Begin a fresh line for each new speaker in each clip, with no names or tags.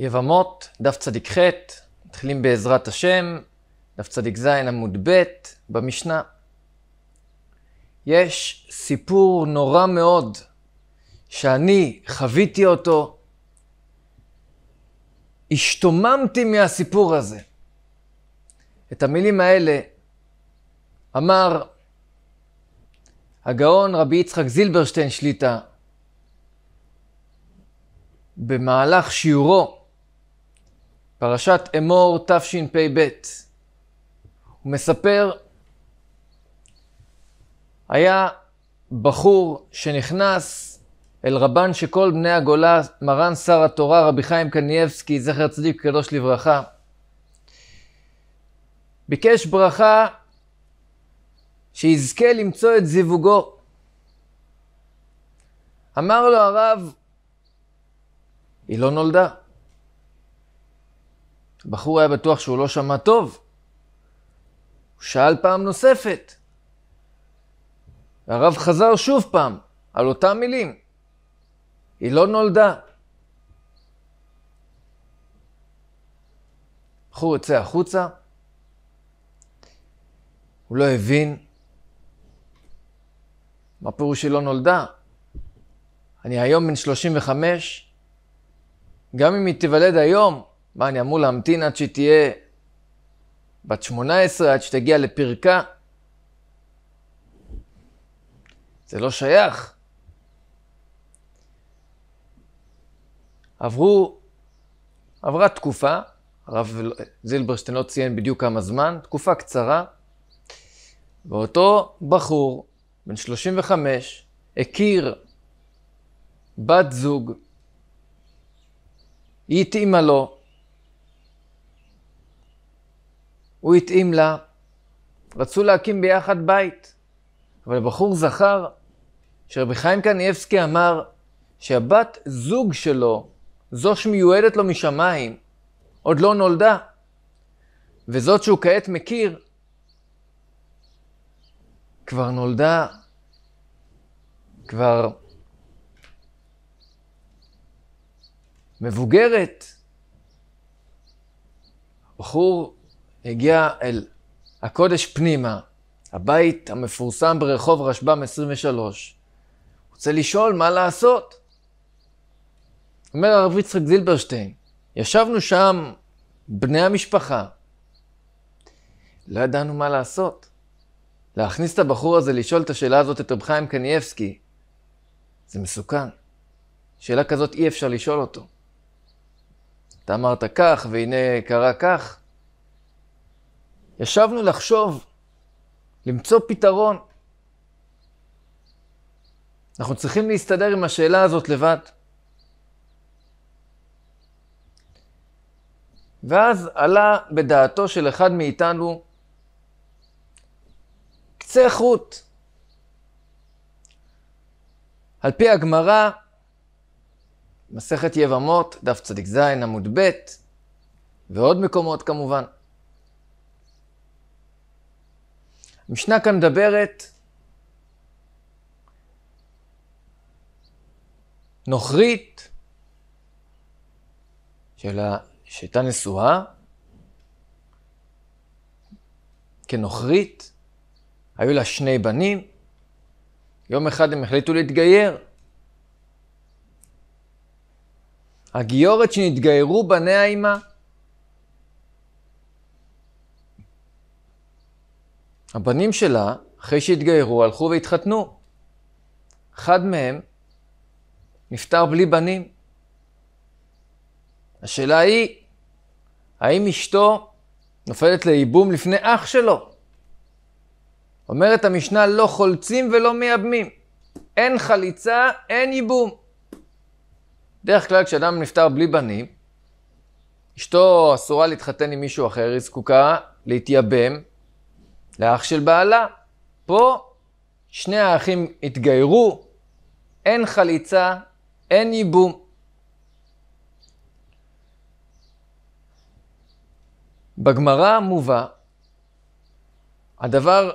יבמות, דף צדיק ח', מתחילים בעזרת השם, דף צדיק ז' עמוד ב', במשנה. יש סיפור נורא מאוד שאני חוויתי אותו. השתוממתי מהסיפור הזה. את המילים האלה אמר הגאון רבי יצחק זילברשטיין שליט"א במהלך שיעורו פרשת אמור תשפ"ב. הוא מספר, היה בחור שנכנס אל רבן שכל בני הגולה, מרן שר התורה, רבי חיים קנייבסקי, זכר צדיק וקדוש לברכה. ביקש ברכה שיזכה למצוא את זיווגו. אמר לו הרב, היא לא נולדה. הבחור היה בטוח שהוא לא שמע טוב. הוא שאל פעם נוספת. והרב חזר שוב פעם על אותן מילים. היא לא נולדה. הבחור יוצא החוצה, הוא לא הבין מה פירוש היא לא נולדה. אני היום בן 35, גם אם היא תיוולד היום, מה, אני אמור להמתין עד שהיא תהיה בת 18, עד שתגיע לפרקה? זה לא שייך. עברו, עברה תקופה, הרב זילברשטיין לא ציין בדיוק כמה זמן, תקופה קצרה, ואותו בחור, בן 35, הכיר בת זוג, היא התאימה לו, הוא התאים לה, רצו להקים ביחד בית. אבל הבחור זכר שרבי חיים קניאבסקי אמר שהבת זוג שלו, זו שמיועדת לו משמיים, עוד לא נולדה, וזאת שהוא כעת מכיר, כבר נולדה, כבר מבוגרת. בחור הגיע אל הקודש פנימה, הבית המפורסם ברחוב רשב"ם 23. רוצה לשאול מה לעשות. אומר הרב יצחק זילברשטיין, ישבנו שם בני המשפחה, לא ידענו מה לעשות. להכניס את הבחור הזה לשאול את השאלה הזאת את רב חיים קנייבסקי, זה מסוכן. שאלה כזאת אי אפשר לשאול אותו. אתה אמרת כך, והנה קרה כך. ישבנו לחשוב, למצוא פתרון. אנחנו צריכים להסתדר עם השאלה הזאת לבד. ואז עלה בדעתו של אחד מאיתנו קצה חוט. על פי הגמרא, מסכת יבמות, דף צ"ז עמוד ב', ועוד מקומות כמובן. המשנה כאן מדברת, נוכרית, שלה, שהייתה נשואה, כנוכרית, היו לה שני בנים, יום אחד הם החליטו להתגייר. הגיורת שנתגיירו בניה עימה. הבנים שלה, אחרי שהתגיירו, הלכו והתחתנו. אחד מהם נפטר בלי בנים. השאלה היא, האם אשתו נופלת לייבום לפני אח שלו? אומרת המשנה, לא חולצים ולא מייבמים. אין חליצה, אין ייבום. בדרך כלל כשאדם נפטר בלי בנים, אשתו אסורה להתחתן עם מישהו אחר, היא זקוקה להתייבם לאח של בעלה. פה שני האחים התגיירו, אין חליצה, אין ייבום. בגמרא מובא הדבר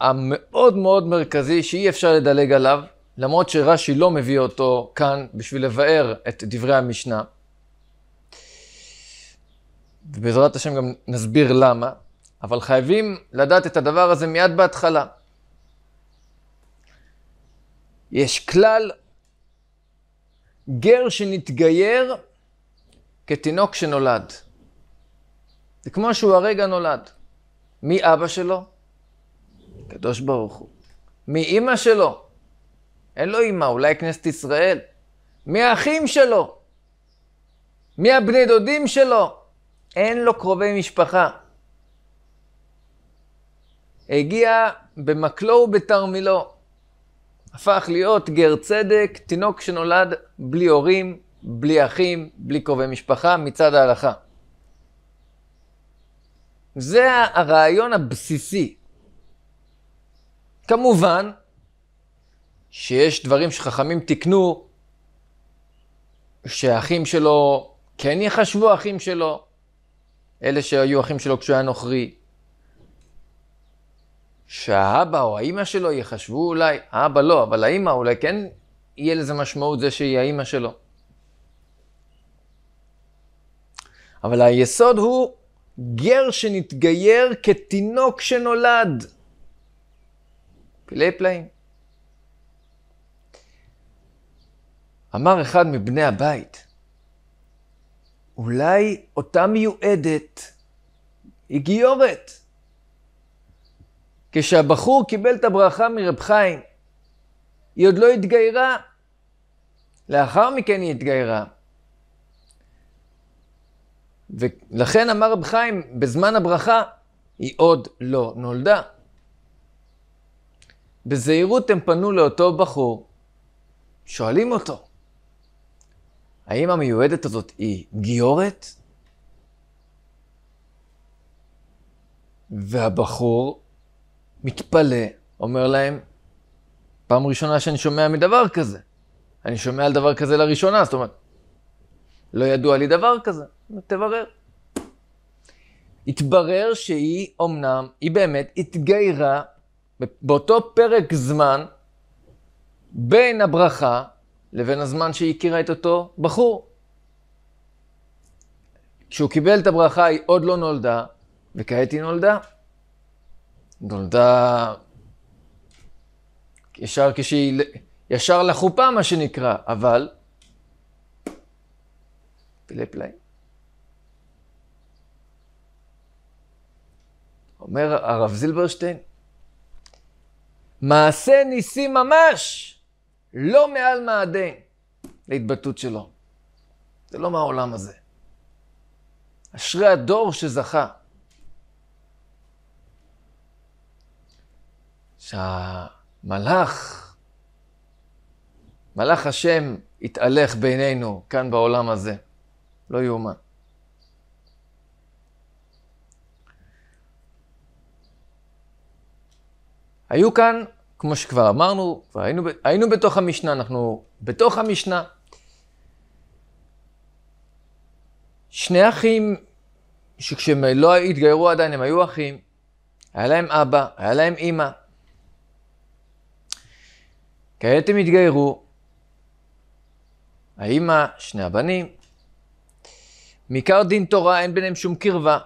המאוד מאוד מרכזי שאי אפשר לדלג עליו, למרות שרש"י לא מביא אותו כאן בשביל לבאר את דברי המשנה, ובעזרת השם גם נסביר למה, אבל חייבים לדעת את הדבר הזה מיד בהתחלה. יש כלל, גר שנתגייר כתינוק שנולד. זה כמו שהוא הרגע נולד. מי אבא שלו? הקדוש ברוך הוא. מי אימא שלו? אין לו אימא, אולי כנסת ישראל. מי האחים שלו? מי הבני דודים שלו? אין לו קרובי משפחה. הגיע במקלו ובתרמילו. הפך להיות גר צדק, תינוק שנולד בלי הורים, בלי אחים, בלי קרובי משפחה, מצד ההלכה. זה הרעיון הבסיסי. כמובן שיש דברים שחכמים תיקנו, שהאחים שלו כן יחשבו אחים שלו, אלה שהיו אחים שלו כשהוא היה נוכרי, שהאבא או האימא שלו יחשבו אולי, האבא לא, אבל האימא אולי כן יהיה לזה משמעות זה שהיא האימא שלו. אבל היסוד הוא גר שנתגייר כתינוק שנולד. פלאי פלאים. אמר אחד מבני הבית, אולי אותה מיועדת היא גיורת. כשהבחור קיבל את הברכה מרב חיים, היא עוד לא התגיירה. לאחר מכן היא התגיירה. ולכן אמר רב חיים, בזמן הברכה היא עוד לא נולדה. בזהירות הם פנו לאותו בחור, שואלים אותו, האם המיועדת הזאת היא גיורת? והבחור מתפלא, אומר להם, פעם ראשונה שאני שומע מדבר כזה. אני שומע על דבר כזה לראשונה, זאת אומרת, לא ידוע לי דבר כזה, תברר. התברר שהיא אמנם, היא באמת התגיירה באותו פרק זמן בין הברכה לבין הזמן שהיא הכירה את אותו בחור. כשהוא קיבל את הברכה היא עוד לא נולדה, וכעת היא נולדה. נולדה ישר כשהיא, ישר לחופה מה שנקרא, אבל פלא פלאים. אומר הרב זילברשטיין, מעשה ניסי ממש, לא מעל מעדן, להתבטאות שלו. זה לא מהעולם הזה. אשרי הדור שזכה. שהמלאך, מלאך השם התהלך בינינו כאן בעולם הזה. לא יאומן. היו כאן, כמו שכבר אמרנו, היינו, היינו בתוך המשנה, אנחנו בתוך המשנה. שני אחים שכשהם לא התגיירו עדיין, הם היו אחים, היה להם אבא, היה להם אימא, כעת הם התגיירו. האמא, שני הבנים. מעיקר דין תורה אין ביניהם שום קרבה.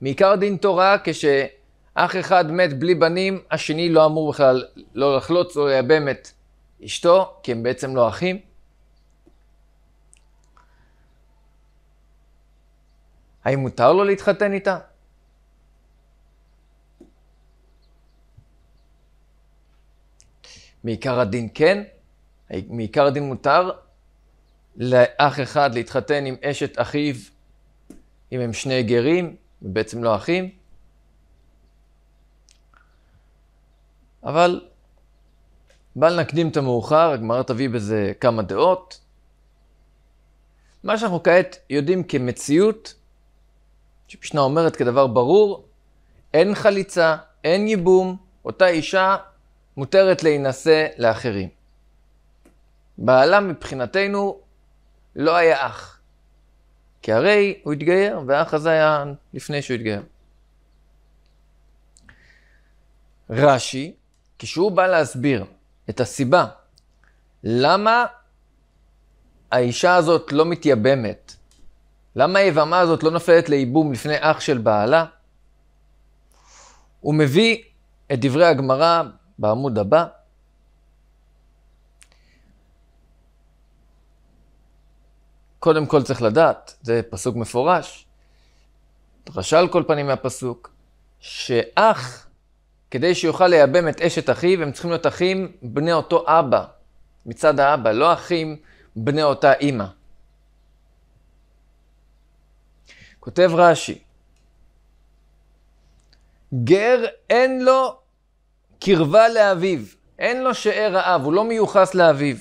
מעיקר דין תורה כשאח אחד מת בלי בנים, השני לא אמור בכלל לא לחלוץ או לא לייבם את אשתו, כי הם בעצם לא אחים. האם מותר לו להתחתן איתה? מעיקר הדין כן, מעיקר הדין מותר לאח אחד להתחתן עם אשת אחיו, אם הם שני גרים, ובעצם לא אחים. אבל בל נקדים את המאוחר, הגמרא תביא בזה כמה דעות. מה שאנחנו כעת יודעים כמציאות, שמשנה אומרת כדבר ברור, אין חליצה, אין ייבום, אותה אישה מותרת להינשא לאחרים. בעלה מבחינתנו לא היה אח, כי הרי הוא התגייר, והאח הזה היה לפני שהוא התגייר. רש"י, כשהוא בא להסביר את הסיבה למה האישה הזאת לא מתייבמת, למה היבמה הזאת לא נופלת לייבום לפני אח של בעלה, הוא מביא את דברי הגמרא בעמוד הבא. קודם כל צריך לדעת, זה פסוק מפורש, דרשה על כל פנים מהפסוק, שאח, כדי שיוכל לייבם את אשת אחיו, הם צריכים להיות אחים בני אותו אבא, מצד האבא, לא אחים בני אותה אימא. כותב רש"י, גר אין לו קרבה לאביו, אין לו שאר האב, הוא לא מיוחס לאביו.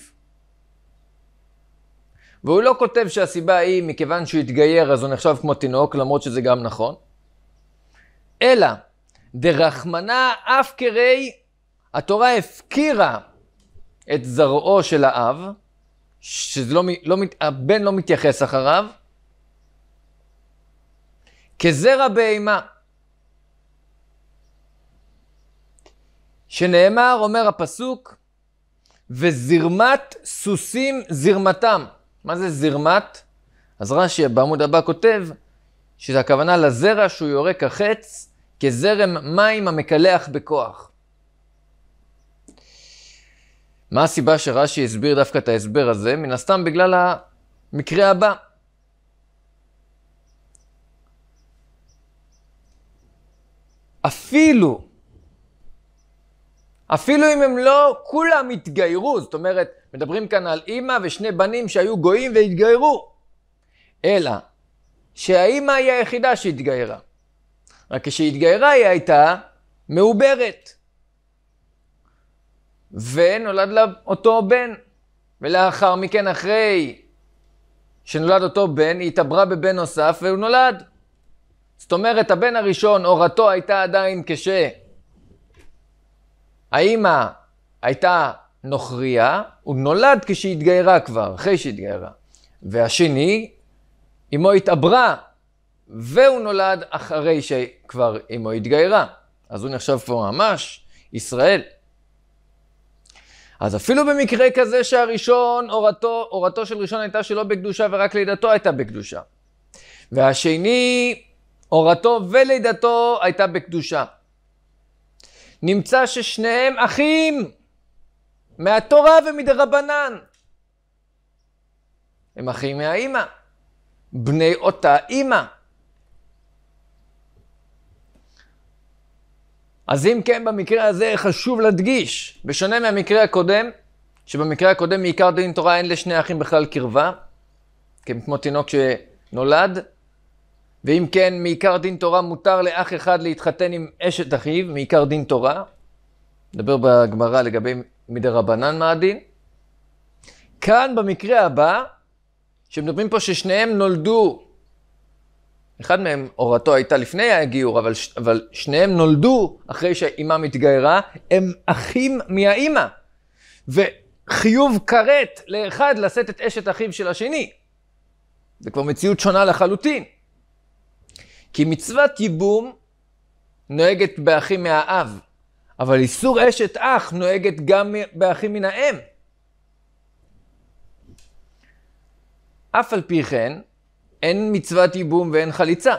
והוא לא כותב שהסיבה היא מכיוון שהוא התגייר אז הוא נחשב כמו תינוק, למרות שזה גם נכון. אלא, דרחמנה אף קרי, התורה הפקירה את זרעו של האב, שהבן לא, לא הבן לא מתייחס אחריו, כזרע בהמה. שנאמר, אומר הפסוק, וזרמת סוסים זרמתם. מה זה זרמת? אז רש"י בעמוד הבא כותב שזה הכוונה לזרע שהוא יורק החץ כזרם מים המקלח בכוח. מה הסיבה שרש"י הסביר דווקא את ההסבר הזה? מן הסתם בגלל המקרה הבא. אפילו אפילו אם הם לא כולם התגיירו, זאת אומרת, מדברים כאן על אימא ושני בנים שהיו גויים והתגיירו, אלא שהאימא היא היחידה שהתגיירה. רק כשהתגיירה היא הייתה מעוברת. ונולד לה אותו בן. ולאחר מכן, אחרי שנולד אותו בן, היא התעברה בבן נוסף והוא נולד. זאת אומרת, הבן הראשון, הורתו הייתה עדיין כש... האימא הייתה נוכריה, הוא נולד כשהתגיירה כבר, אחרי שהתגיירה. והשני, אמו התעברה, והוא נולד אחרי שכבר אמו התגיירה. אז הוא נחשב פה ממש ישראל. אז אפילו במקרה כזה שהראשון, הורתו, הורתו של ראשון הייתה שלא בקדושה ורק לידתו הייתה בקדושה. והשני, הורתו ולידתו הייתה בקדושה. נמצא ששניהם אחים מהתורה ומדרבנן. הם אחים מהאימא, בני אותה אימא. אז אם כן, במקרה הזה חשוב להדגיש, בשונה מהמקרה הקודם, שבמקרה הקודם מעיקר דין תורה אין לשני אחים בכלל קרבה, כמו תינוק שנולד, ואם כן, מעיקר דין תורה מותר לאח אחד להתחתן עם אשת אחיו, מעיקר דין תורה. נדבר בגמרא לגבי מדי רבנן מה הדין. כאן במקרה הבא, שמדברים פה ששניהם נולדו, אחד מהם הורתו הייתה לפני הגיור, אבל, אבל שניהם נולדו אחרי שהאימם התגיירה, הם אחים מהאימא. וחיוב כרת לאחד לשאת את אשת אחיו של השני. זה כבר מציאות שונה לחלוטין. כי מצוות ייבום נוהגת באחים מהאב, אבל איסור אשת אח נוהגת גם באחים מן האם. אף על פי כן, אין מצוות ייבום ואין חליצה.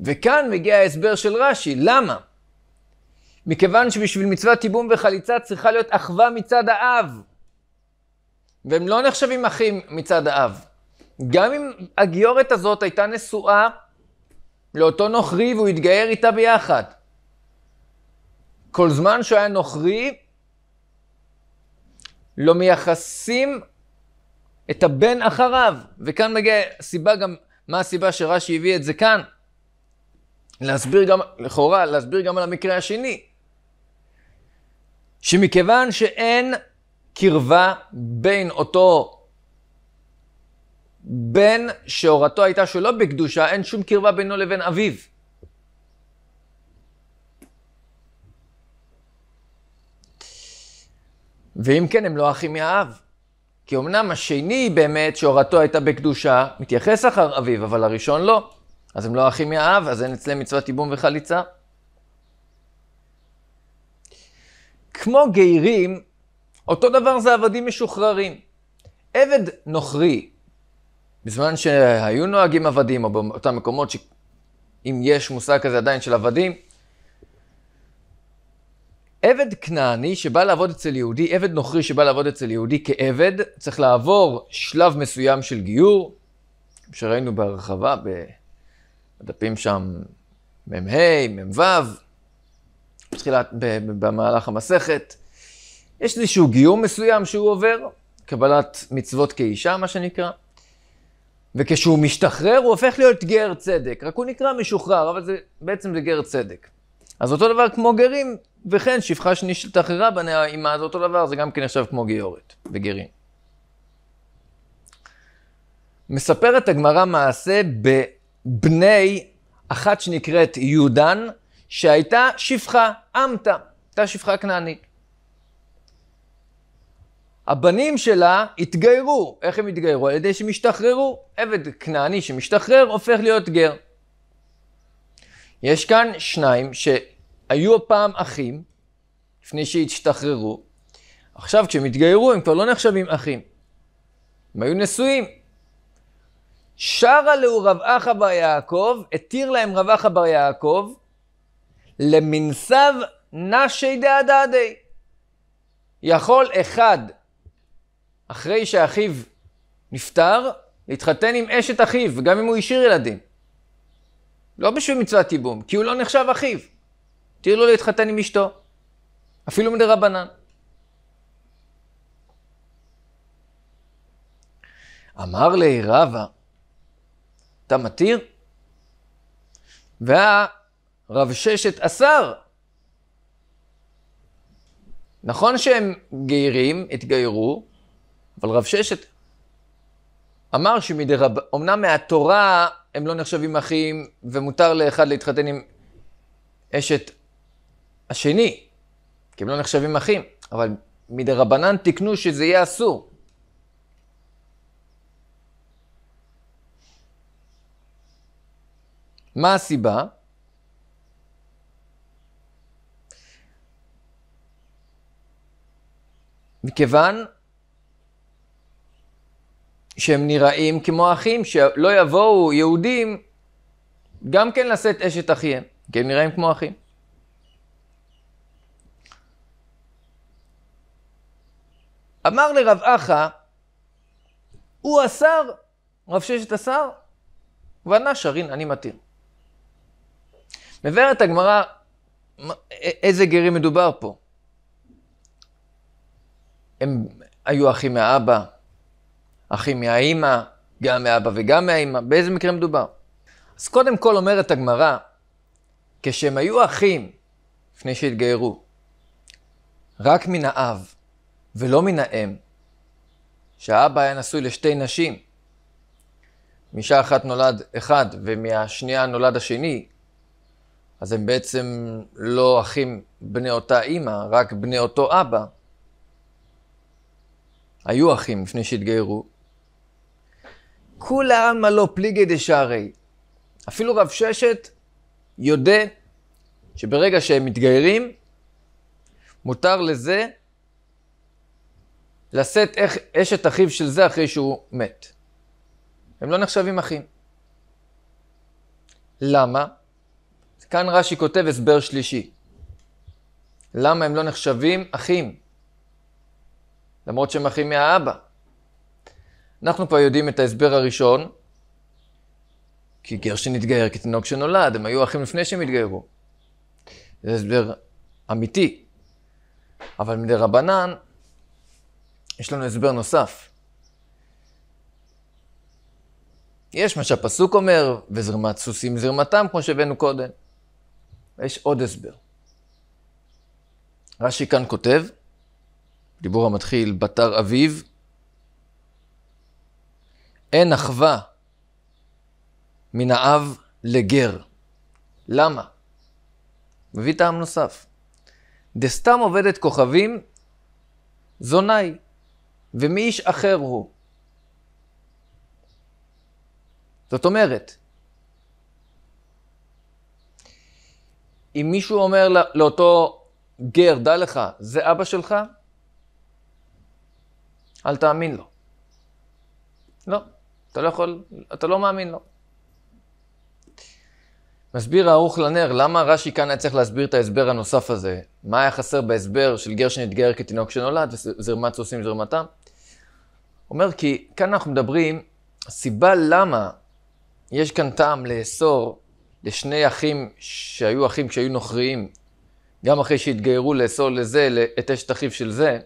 וכאן מגיע ההסבר של רש"י, למה? מכיוון שבשביל מצוות ייבום וחליצה צריכה להיות אחווה מצד האב, והם לא נחשבים אחים מצד האב. גם אם הגיורת הזאת הייתה נשואה לאותו נוכרי והוא התגייר איתה ביחד. כל זמן שהוא היה נוכרי, לא מייחסים את הבן אחריו. וכאן מגיעה סיבה גם, מה הסיבה שרש"י הביא את זה כאן? להסביר גם, לכאורה, להסביר גם על המקרה השני. שמכיוון שאין קרבה בין אותו בן שהורתו הייתה שלא בקדושה, אין שום קרבה בינו לבין אביו. ואם כן, הם לא אחים מהאב. כי אמנם השני באמת, שהורתו הייתה בקדושה, מתייחס אחר אביו, אבל הראשון לא. אז הם לא אחים מהאב, אז אין אצלם מצוות ייבום וחליצה. כמו גאים, אותו דבר זה עבדים משוחררים. עבד נוכרי בזמן שהיו נוהגים עבדים, או באותם מקומות שאם יש מושג כזה עדיין של עבדים, עבד כנעני שבא לעבוד אצל יהודי, עבד נוכרי שבא לעבוד אצל יהודי כעבד, צריך לעבור שלב מסוים של גיור, שראינו בהרחבה בדפים שם מ"ה, מ"ו, בתחילת, במהלך המסכת. יש איזשהו גיור מסוים שהוא עובר, קבלת מצוות כאישה, מה שנקרא. וכשהוא משתחרר הוא הופך להיות גר צדק, רק הוא נקרא משוחרר, אבל זה, בעצם זה גר צדק. אז אותו דבר כמו גרים, וכן שפחה שנשתחררה בנעימה, זה אותו דבר, זה גם כן נחשב כמו גיורת וגרים. מספרת הגמרא מעשה בבני אחת שנקראת יהודן, שהייתה שפחה, אמתה, הייתה שפחה כנענית. הבנים שלה התגיירו. איך הם התגיירו? על ידי שהם השתחררו. עבד כנעני שמשתחרר הופך להיות גר. יש כאן שניים שהיו הפעם אחים, לפני שהשתחררו. עכשיו כשהם התגיירו הם כבר לא נחשבים אחים. הם היו נשואים. שרה לו רב אחא בר יעקב, התיר להם רב אחא בר יעקב, למנסב נשי דעדעדי. יכול אחד אחרי שאחיו נפטר, להתחתן עם אשת אחיו, גם אם הוא השאיר ילדים. לא בשביל מצוות ייבום, כי הוא לא נחשב אחיו. תראו לו להתחתן עם אשתו, אפילו מדי רבנן. אמר לי רבא, אתה מתיר? והרב ששת אסר. נכון שהם גאים, התגיירו, אבל רב ששת אמר שמדי רב... אמנם מהתורה הם לא נחשבים אחים, ומותר לאחד להתחתן עם אשת השני, כי הם לא נחשבים אחים, אבל מדי רבנן תיקנו שזה יהיה אסור. מה הסיבה? מכיוון שהם נראים כמו אחים, שלא יבואו יהודים גם כן לשאת אשת אחיהם, כי הם נראים כמו אחים. אמר לרב אחא, הוא אסר, רב ששת אסר, וענה שרין, אני מתיר. מבארת הגמרא איזה גרים מדובר פה. הם היו אחים מהאבא, אחים מהאימא, גם מאבא וגם מהאימא, באיזה מקרה מדובר? אז קודם כל אומרת הגמרא, כשהם היו אחים לפני שהתגיירו, רק מן האב ולא מן האם, שהאבא היה נשוי לשתי נשים, מאישה אחת נולד אחד ומהשנייה נולד השני, אז הם בעצם לא אחים בני אותה אימא, רק בני אותו אבא. היו אחים לפני שהתגיירו, כולה עלמא לא פליגי דשערי. אפילו רב ששת יודע שברגע שהם מתגיירים, מותר לזה לשאת אשת אחיו של זה אחרי שהוא מת. הם לא נחשבים אחים. למה? כאן רש"י כותב הסבר שלישי. למה הם לא נחשבים אחים? למרות שהם אחים מהאבא. אנחנו כבר יודעים את ההסבר הראשון, כי גר שנתגייר כתינוק שנולד, הם היו אחים לפני שהם התגיירו. זה הסבר אמיתי. אבל מדי רבנן, יש לנו הסבר נוסף. יש מה שהפסוק אומר, וזרמת סוסים זרמתם, כמו שהבאנו קודם. יש עוד הסבר. רש"י כאן כותב, דיבור המתחיל בתר אביב, אין אחווה מן האב לגר. למה? מביא טעם נוסף. דסתם עובדת כוכבים, זונאי, ומי איש אחר הוא. זאת אומרת, אם מישהו אומר לא, לאותו גר, דע לך, זה אבא שלך, אל תאמין לו. לא. אתה לא יכול, אתה לא מאמין לו. מסביר הערוך לנר, למה רש"י כאן היה צריך להסביר את ההסבר הנוסף הזה? מה היה חסר בהסבר של גר שנתגייר כתינוק שנולד וזרמת סוסים זרמתם? אומר כי כאן אנחנו מדברים, הסיבה למה יש כאן טעם לאסור לשני אחים שהיו אחים כשהיו נוכריים, גם אחרי שהתגיירו לאסור לזה, את אשת אחיו של זה,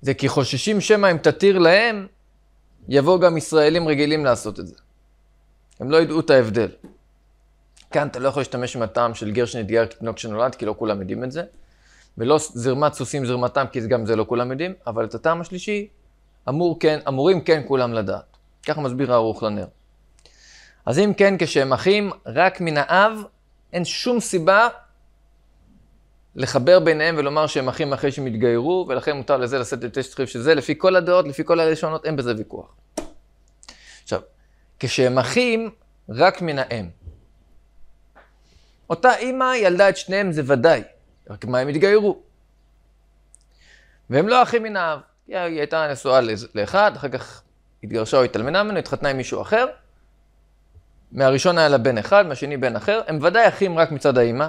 זה כי חוששים שמא אם תתיר להם, יבוא גם ישראלים רגילים לעשות את זה. הם לא ידעו את ההבדל. כאן אתה לא יכול להשתמש עם הטעם של גר שנתגר כתינוק שנולד, כי לא כולם יודעים את זה. ולא זרמת סוסים זרמתם, כי גם זה לא כולם יודעים, אבל את הטעם השלישי אמור כן, אמורים כן כולם לדעת. ככה מסביר הערוך לנר. אז אם כן, כשהם אחים, רק מן האב, אין שום סיבה לחבר ביניהם ולומר שהם אחים אחרי שהם התגיירו, ולכן מותר לזה לשאת את אשת חיב של זה, לפי כל הדעות, לפי כל הלשונות, אין בזה ויכוח. עכשיו, כשהם אחים, רק מן האם. אותה אימא ילדה את שניהם, זה ודאי, רק מה הם התגיירו. והם לא אחים מן האב. היא הייתה נשואה לאחד, אחר כך התגרשה או התאלמנה ממנו, התחתנה עם מישהו אחר. מהראשון היה לה בן אחד, מהשני בן אחר. הם ודאי אחים רק מצד האימא,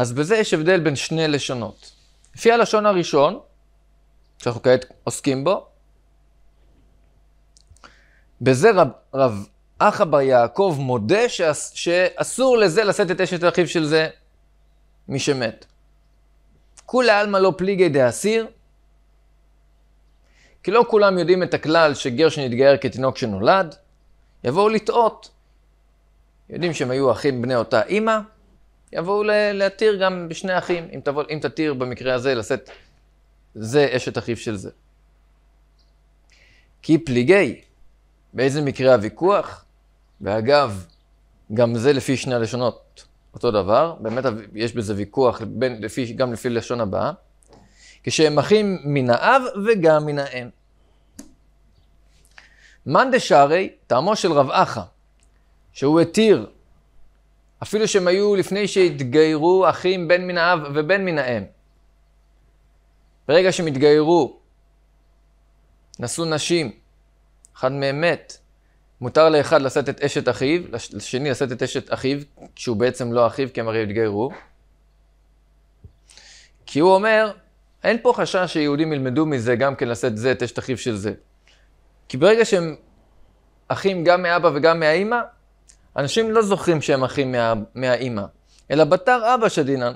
אז בזה יש הבדל בין שני לשונות. לפי הלשון הראשון, שאנחנו כעת עוסקים בו, בזה רב, רב אחא בר יעקב מודה שאס, שאסור לזה לשאת את אשת אחיו של זה, מי שמת. כולי עלמא לא פליגי דאסיר, כי לא כולם יודעים את הכלל שגר שנתגייר כתינוק שנולד, יבואו לטעות. יודעים שהם היו אחים בני אותה אימא, יבואו להתיר גם בשני אחים, אם, תבוא, אם תתיר במקרה הזה לשאת זה אשת אחיו של זה. כי פליגי, באיזה מקרה הוויכוח? ואגב, גם זה לפי שני הלשונות אותו דבר, באמת יש בזה ויכוח בין, לפי, גם לפי לשון הבאה, כשהם אחים מן האב וגם מן האם. מאן דשארי, טעמו של רב אחא, שהוא התיר אפילו שהם היו לפני שהתגיירו אחים בין מן האב ובין מן האם. ברגע שהם התגיירו, נשאו נשים, אחד מהם מת, מותר לאחד לשאת את אשת אחיו, לשני לשאת את אשת אחיו, שהוא בעצם לא אחיו, כי הם הרי התגיירו. כי הוא אומר, אין פה חשש שיהודים ילמדו מזה גם כן לשאת זה את אשת אחיו של זה. כי ברגע שהם אחים גם מאבא וגם מהאימא, אנשים לא זוכרים שהם אחים מה, מהאימא, אלא בתר אבא שדינן.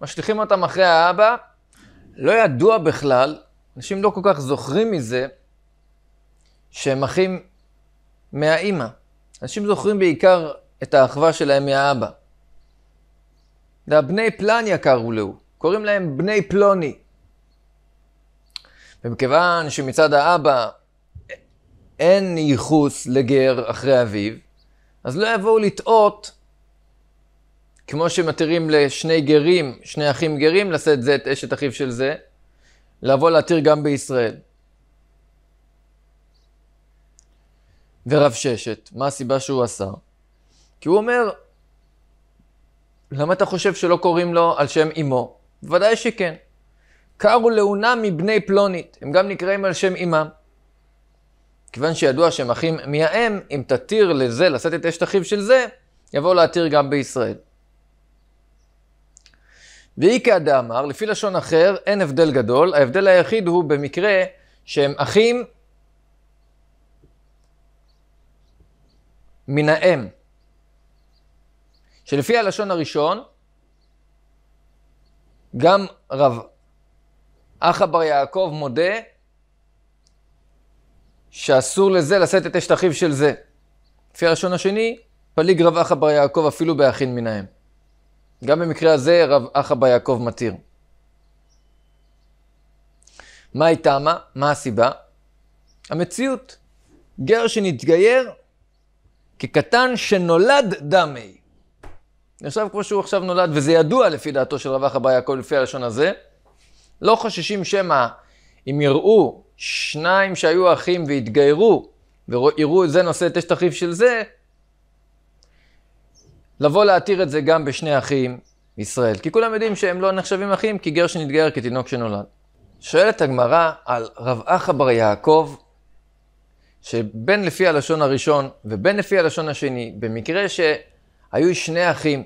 משליכים אותם אחרי האבא, לא ידוע בכלל, אנשים לא כל כך זוכרים מזה, שהם אחים מהאימא. אנשים זוכרים בעיקר את האחווה שלהם מהאבא. והבני פלניה קראו לו, קוראים להם בני פלוני. ומכיוון שמצד האבא אין ייחוס לגר אחרי אביו, אז לא יבואו לטעות, כמו שמתירים לשני גרים, שני אחים גרים, לשאת זה את אשת אחיו של זה, לבוא להתיר גם בישראל. ורב ששת, מה הסיבה שהוא עשה? כי הוא אומר, למה אתה חושב שלא קוראים לו על שם אמו? בוודאי שכן. קראו לאונם מבני פלונית, הם גם נקראים על שם אמם. כיוון שידוע שהם אחים מהאם, אם תתיר לזה לשאת את אשת אחיו של זה, יבואו להתיר גם בישראל. ואיכא דאמר, לפי לשון אחר, אין הבדל גדול, ההבדל היחיד הוא במקרה שהם אחים מן האם. שלפי הלשון הראשון, גם רב אחא בר יעקב מודה שאסור לזה לשאת את אשת אחיו של זה. לפי הלשון השני, פליג רב אחא בר יעקב אפילו באחין מן האם. גם במקרה הזה רב אחא בר יעקב מתיר. מה היא טעמה? מה הסיבה? המציאות. גר שנתגייר כקטן שנולד דמי. נחשב כמו שהוא עכשיו נולד, וזה ידוע לפי דעתו של רב אחא בר יעקב, לפי הלשון הזה. לא חוששים שמא אם יראו שניים שהיו אחים והתגיירו, ויראו זה נושא את אשת אחיו של זה, לבוא להתיר את זה גם בשני אחים ישראל. כי כולם יודעים שהם לא נחשבים אחים, כי גר שנתגייר כתינוק שנולד. שואלת הגמרא על רב אחא בר יעקב, שבין לפי הלשון הראשון ובין לפי הלשון השני, במקרה שהיו שני אחים,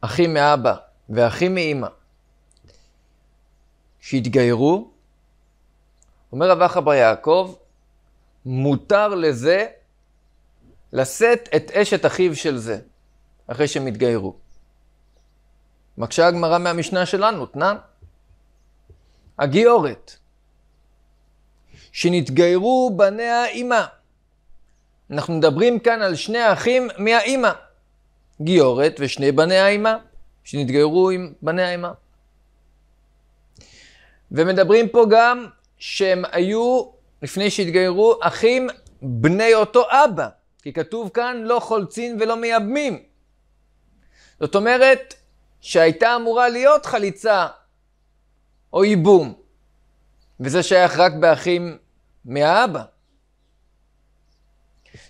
אחים מאבא ואחים מאימא, שהתגיירו, אומר רב אחא בר יעקב, מותר לזה לשאת את אשת אחיו של זה, אחרי שהם התגיירו. מקשה הגמרא מהמשנה שלנו, תנן. הגיורת, שנתגיירו בניה אימה. אנחנו מדברים כאן על שני אחים מהאימא. גיורת ושני בני האימה, שנתגיירו עם בני האימה. ומדברים פה גם שהם היו, לפני שהתגיירו, אחים בני אותו אבא. כי כתוב כאן לא חולצין ולא מייבמים. זאת אומרת שהייתה אמורה להיות חליצה או ייבום, וזה שייך רק באחים מהאבא.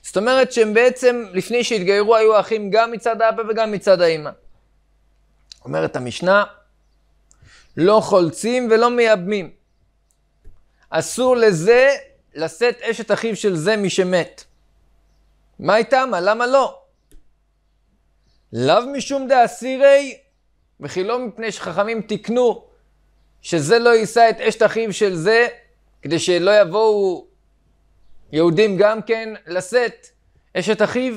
זאת אומרת שהם בעצם, לפני שהתגיירו, היו אחים גם מצד האבא וגם מצד האמא. אומרת המשנה, לא חולצים ולא מייבמים. אסור לזה לשאת אשת אחיו של זה מי שמת. מה איתה? מה? למה לא? לאו משום דאסירי, וכי לא מפני שחכמים תיקנו שזה לא יישא את אשת אחיו של זה, כדי שלא יבואו יהודים גם כן לשאת אשת אחיו.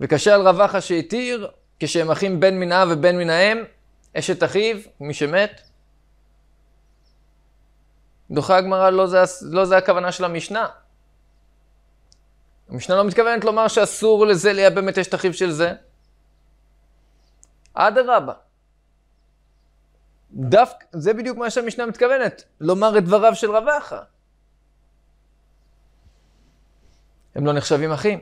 וקשה על רב אחא שהתיר, כשהם אחים בן מן אב ובן מן האם, אשת אחיו, מי שמת. דוחה הגמרא, לא לא זה הכוונה של המשנה. המשנה לא מתכוונת לומר שאסור לזה לייבם את אשת אחיו של זה. אדרבה. דווקא, זה בדיוק מה שהמשנה מתכוונת, לומר את דבריו של רבחה. הם לא נחשבים אחים.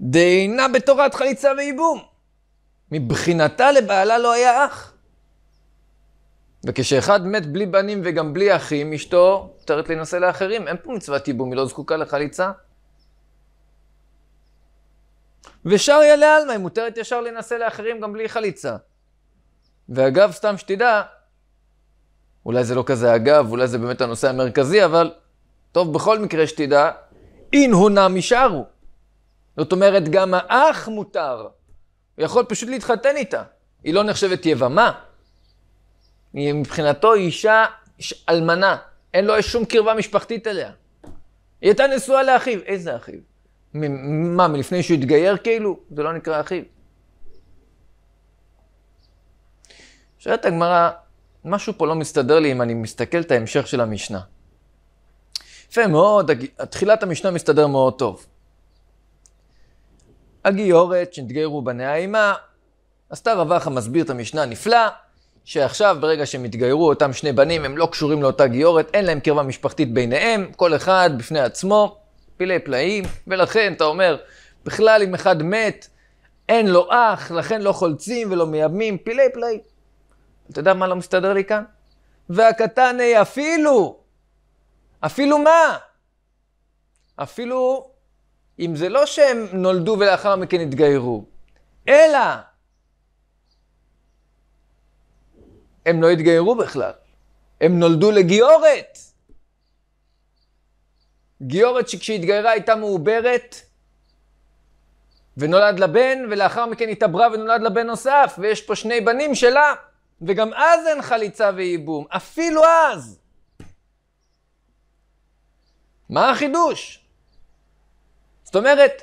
דהינה בתורת חליצה וייבום. מבחינתה לבעלה לא היה אח. וכשאחד מת בלי בנים וגם בלי אחים, אשתו מותרת להינשא לאחרים. אין פה מצוות ייבום, היא לא זקוקה לחליצה. ושאר יעלה עלמא, היא מותרת ישר להינשא לאחרים גם בלי חליצה. ואגב, סתם שתדע, אולי זה לא כזה אגב, אולי זה באמת הנושא המרכזי, אבל טוב, בכל מקרה שתדע, אין הונם משארו. זאת אומרת, גם האח מותר. הוא יכול פשוט להתחתן איתה. היא לא נחשבת יבמה. היא מבחינתו אישה ש... אלמנה. אין לו שום קרבה משפחתית אליה. היא הייתה נשואה לאחיו. איזה אחיו? מה, מלפני שהוא התגייר כאילו? זה לא נקרא אחיו. שואלת הגמרא, משהו פה לא מסתדר לי אם אני מסתכל את ההמשך של המשנה. יפה מאוד, תחילת המשנה מסתדר מאוד טוב. הגיורת שנתגיירו בניה האימה. עשתה רווחה מסביר את המשנה נפלא, שעכשיו ברגע שהם התגיירו אותם שני בנים, הם לא קשורים לאותה גיורת, אין להם קרבה משפחתית ביניהם, כל אחד בפני עצמו, פילי פלאים, ולכן אתה אומר, בכלל אם אחד מת, אין לו אח, לכן לא חולצים ולא מייבמים, פילי פלאים. אתה יודע מה לא מסתדר לי כאן? והקטני אפילו, אפילו מה? אפילו אם זה לא שהם נולדו ולאחר מכן התגיירו, אלא הם לא התגיירו בכלל, הם נולדו לגיורת. גיורת שכשהתגיירה הייתה מעוברת, ונולד לה בן, ולאחר מכן התעברה ונולד לה בן נוסף, ויש פה שני בנים שלה, וגם אז אין חליצה וייבום, אפילו אז. מה החידוש? זאת אומרת,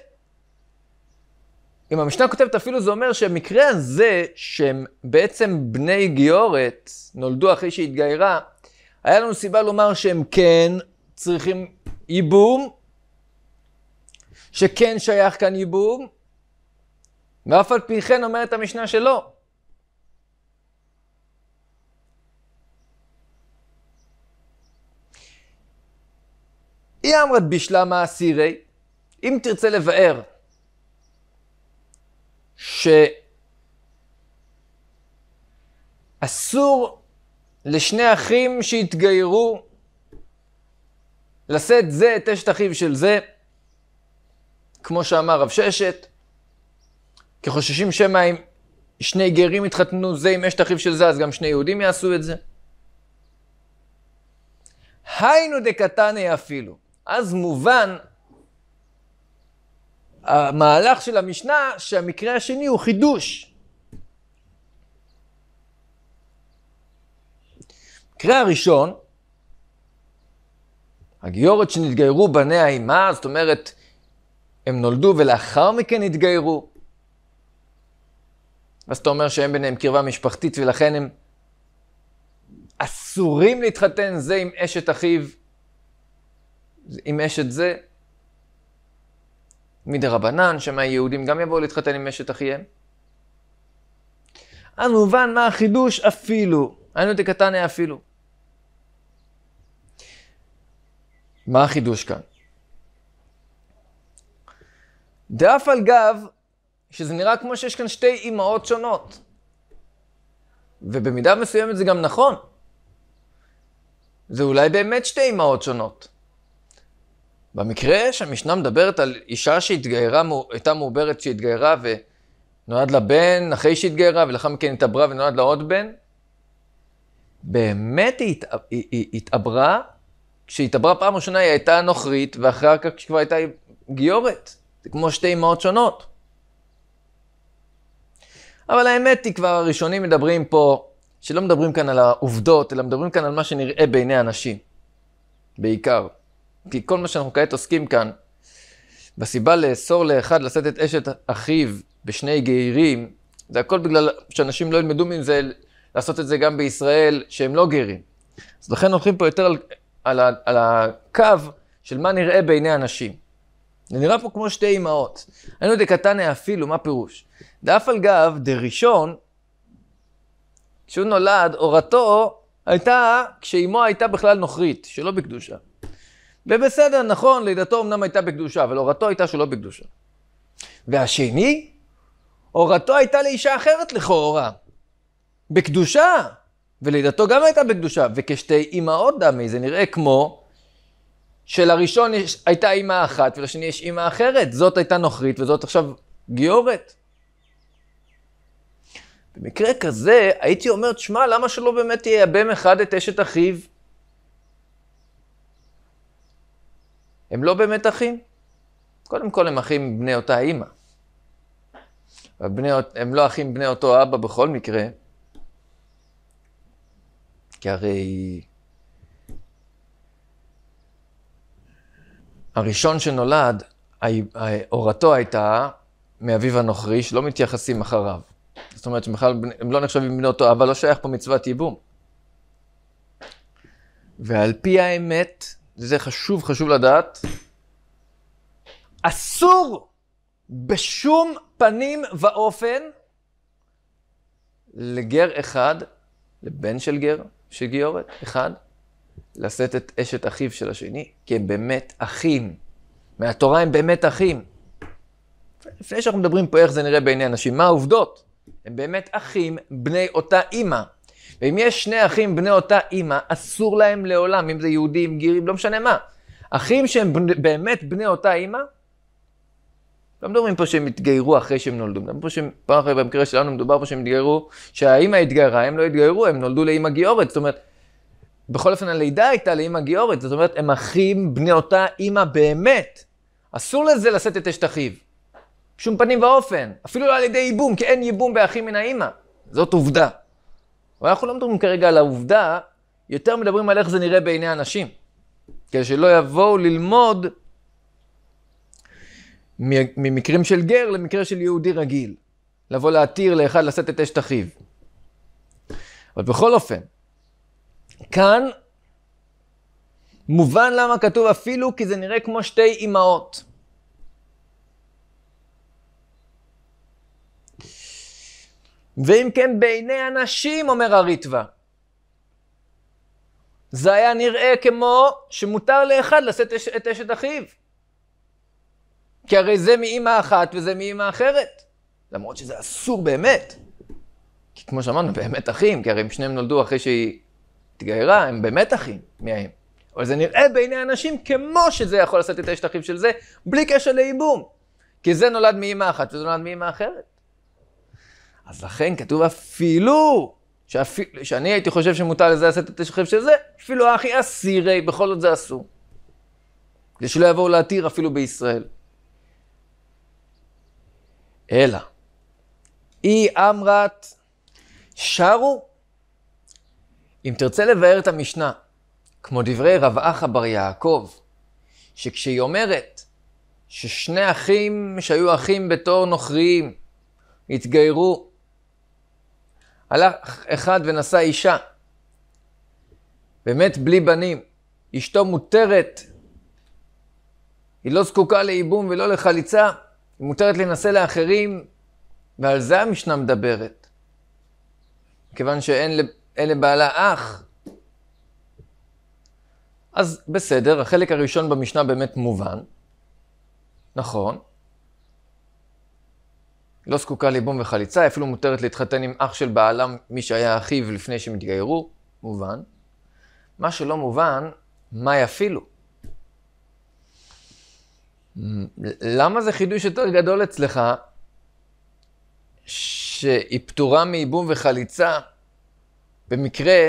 אם המשנה כותבת אפילו זה אומר שהמקרה הזה, שהם בעצם בני גיורת, נולדו אחרי שהתגיירה, היה לנו סיבה לומר שהם כן צריכים ייבום, שכן שייך כאן ייבום, ואף על פי כן אומרת המשנה שלא. היא אמרת בשלמה אסירי, אם תרצה לבאר שאסור לשני אחים שהתגיירו לשאת זה את אשת אחיו של זה, כמו שאמר רב ששת, כחוששים שמא אם שני גרים יתחתנו זה עם אשת אחיו של זה, אז גם שני יהודים יעשו את זה. היינו דקתני אפילו. אז מובן המהלך של המשנה שהמקרה השני הוא חידוש. המקרה הראשון, הגיורת שנתגיירו בניה אימה, זאת אומרת, הם נולדו ולאחר מכן התגיירו. אז אתה אומר שהם ביניהם קרבה משפחתית ולכן הם אסורים להתחתן זה עם אשת אחיו, עם אשת זה. מדי מדרבנן, שמהיהודים גם יבואו להתחתן עם אשת אחיהם. אז מובן מה החידוש אפילו, אני היינו דקתנא אפילו. מה החידוש כאן? דאף על גב, שזה נראה כמו שיש כאן שתי אימהות שונות. ובמידה מסוימת זה גם נכון. זה אולי באמת שתי אימהות שונות. במקרה שהמשנה מדברת על אישה שהתגיירה, הייתה מעוברת שהתגיירה ונולד לה בן אחרי שהתגיירה, ולאחר מכן התעברה ונולד לה עוד בן, באמת היא, התעב... היא, היא היא התעברה, כשהיא התעברה פעם ראשונה היא הייתה נוכרית, ואחר כך כשכבר הייתה גיורת. זה כמו שתי אמהות שונות. אבל האמת היא כבר הראשונים מדברים פה, שלא מדברים כאן על העובדות, אלא מדברים כאן על מה שנראה בעיני אנשים, בעיקר. כי כל מה שאנחנו כעת עוסקים כאן, בסיבה לאסור לאחד לשאת את אשת אחיו בשני גאירים, זה הכל בגלל שאנשים לא ילמדו מזה לעשות את זה גם בישראל, שהם לא גרים. אז לכן הולכים פה יותר על, על, ה, על הקו של מה נראה בעיני אנשים. זה נראה פה כמו שתי אימהות. היינו דקתנא אפילו, מה פירוש? דאף על גב, דראשון, כשהוא נולד, הורתו הייתה כשאימו הייתה בכלל נוכרית, שלא בקדושה. ובסדר, נכון, לידתו אמנם הייתה בקדושה, אבל הורתו הייתה שלא בקדושה. והשני, הורתו הייתה לאישה אחרת לכאורה, בקדושה, ולידתו גם הייתה בקדושה, וכשתי אימהות דמי, זה נראה כמו שלראשון יש, הייתה אימא אחת ולשני יש אימא אחרת, זאת הייתה נוכרית וזאת עכשיו גיורת. במקרה כזה, הייתי אומר, תשמע, למה שלא באמת ייאבם אחד את אשת אחיו? הם לא באמת אחים. קודם כל הם אחים בני אותה אימא. הם לא אחים בני אותו אבא בכל מקרה, כי הרי הראשון שנולד, הורתו הייתה מאביו הנוכרי, שלא מתייחסים אחריו. זאת אומרת שבכלל הם לא נחשבים בני אותו אבא, לא שייך פה מצוות ייבום. ועל פי האמת, זה חשוב, חשוב לדעת. אסור בשום פנים ואופן לגר אחד, לבן של גר, של גיורת, אחד, לשאת את אשת אחיו של השני, כי הם באמת אחים. מהתורה הם באמת אחים. לפני שאנחנו מדברים פה איך זה נראה בעיני אנשים, מה העובדות? הם באמת אחים בני אותה אימא. ואם יש שני אחים בני אותה אימא, אסור להם לעולם, אם זה יהודים, גירים, לא משנה מה. אחים שהם בנ... באמת בני אותה אימא, לא מדברים פה שהם התגיירו אחרי שהם נולדו, מדברים פה שהם, פעם אחרי במקרה שלנו מדובר פה שהם התגיירו, שהאימא התגיירה, הם לא התגיירו, הם נולדו לאימא גיורת, זאת אומרת, בכל אופן הלידה הייתה לאימא גיורת, זאת אומרת, הם אחים בני אותה אימא באמת. אסור לזה לשאת את אשת אחיו. בשום פנים ואופן, אפילו לא על ידי ייבום, כי אין ייבום באחים מן האימא. זאת עובדה. אבל אנחנו לא מדברים כרגע על העובדה, יותר מדברים על איך זה נראה בעיני אנשים. כדי שלא יבואו ללמוד ממקרים של גר למקרה של יהודי רגיל. לבוא להתיר לאחד לשאת את אשת אחיו. אבל בכל אופן, כאן מובן למה כתוב אפילו כי זה נראה כמו שתי אימהות. ואם כן בעיני אנשים, אומר הריטווה. זה היה נראה כמו שמותר לאחד לשאת את אשת אחיו. כי הרי זה מאימא אחת וזה מאימא אחרת. למרות שזה אסור באמת. כי כמו שאמרנו, באמת אחים, כי הרי אם שניהם נולדו אחרי שהיא התגיירה, הם באמת אחים מהם. אבל זה נראה בעיני אנשים כמו שזה יכול לשאת את אשת אחיו של זה, בלי קשר לאיבום. כי זה נולד מאימא אחת וזה נולד מאימא אחרת. אז לכן כתוב אפילו, שאפילו, שאני הייתי חושב שמותר לזה לעשות את השכב של זה, אפילו אחי אסירי, בכל זאת זה אסור. כדי שלא יבואו להתיר אפילו בישראל. אלא, אי אמרת שרו. אם תרצה לבאר את המשנה, כמו דברי רב אחא בר יעקב, שכשהיא אומרת ששני אחים שהיו אחים בתור נוכריים התגיירו הלך אחד ונשא אישה, באמת בלי בנים, אשתו מותרת, היא לא זקוקה לייבום ולא לחליצה, היא מותרת להינשא לאחרים, ועל זה המשנה מדברת. כיוון שאין לבעלה אח, אז בסדר, החלק הראשון במשנה באמת מובן, נכון, לא זקוקה ליבום וחליצה, היא אפילו מותרת להתחתן עם אח של בעלה, מי שהיה אחיו לפני שהם התגיירו, מובן. מה שלא מובן, מה יפילו? למה זה חידוש יותר גדול אצלך, שהיא פטורה מייבום וחליצה, במקרה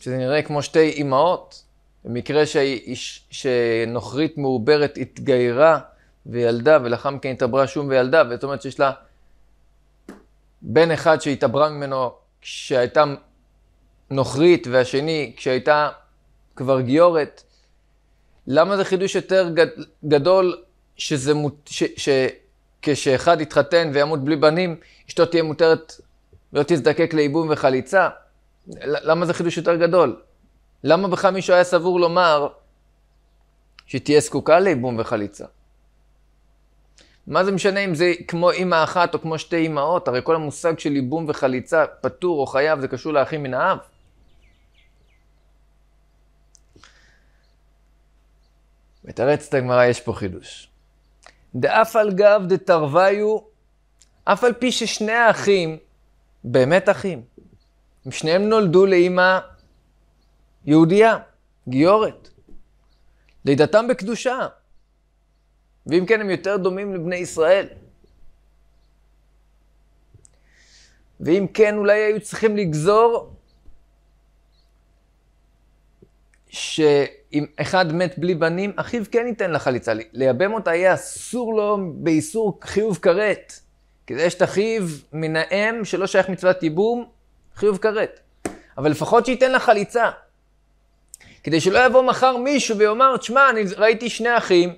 שזה נראה כמו שתי אימהות, במקרה שהיא, שנוכרית מעוברת התגיירה וילדה, ולאחר מכן התעברה שום וילדה, זאת אומרת שיש לה בן אחד שהתעברה ממנו כשהייתה נוכרית, והשני כשהייתה כבר גיורת. למה זה חידוש יותר גדול שזה מות... ש... ש... כשאחד יתחתן וימות בלי בנים, אשתו תהיה מותרת ולא תזדקק לייבום וחליצה? למה זה חידוש יותר גדול? למה בכלל מישהו היה סבור לומר שתהיה זקוקה לייבום וחליצה? מה זה משנה אם זה כמו אימא אחת או כמו שתי אימהות? הרי כל המושג של ייבום וחליצה, פטור או חייב, זה קשור לאחים מן האב. מתרץ את הגמרא, יש פה חידוש. דאף על גב דתרוויו, אף על פי ששני האחים באמת אחים. הם שניהם נולדו לאימא יהודייה, גיורת. לידתם בקדושה. ואם כן, הם יותר דומים לבני ישראל. ואם כן, אולי היו צריכים לגזור שאם אחד מת בלי בנים, אחיו כן ייתן לחליצה. לייבם אותה יהיה אסור לו באיסור חיוב כרת. כי יש את אחיו מן האם שלא שייך מצוות ייבום, חיוב כרת. אבל לפחות שייתן לה חליצה. כדי שלא יבוא מחר מישהו ויאמר, תשמע, אני ראיתי שני אחים,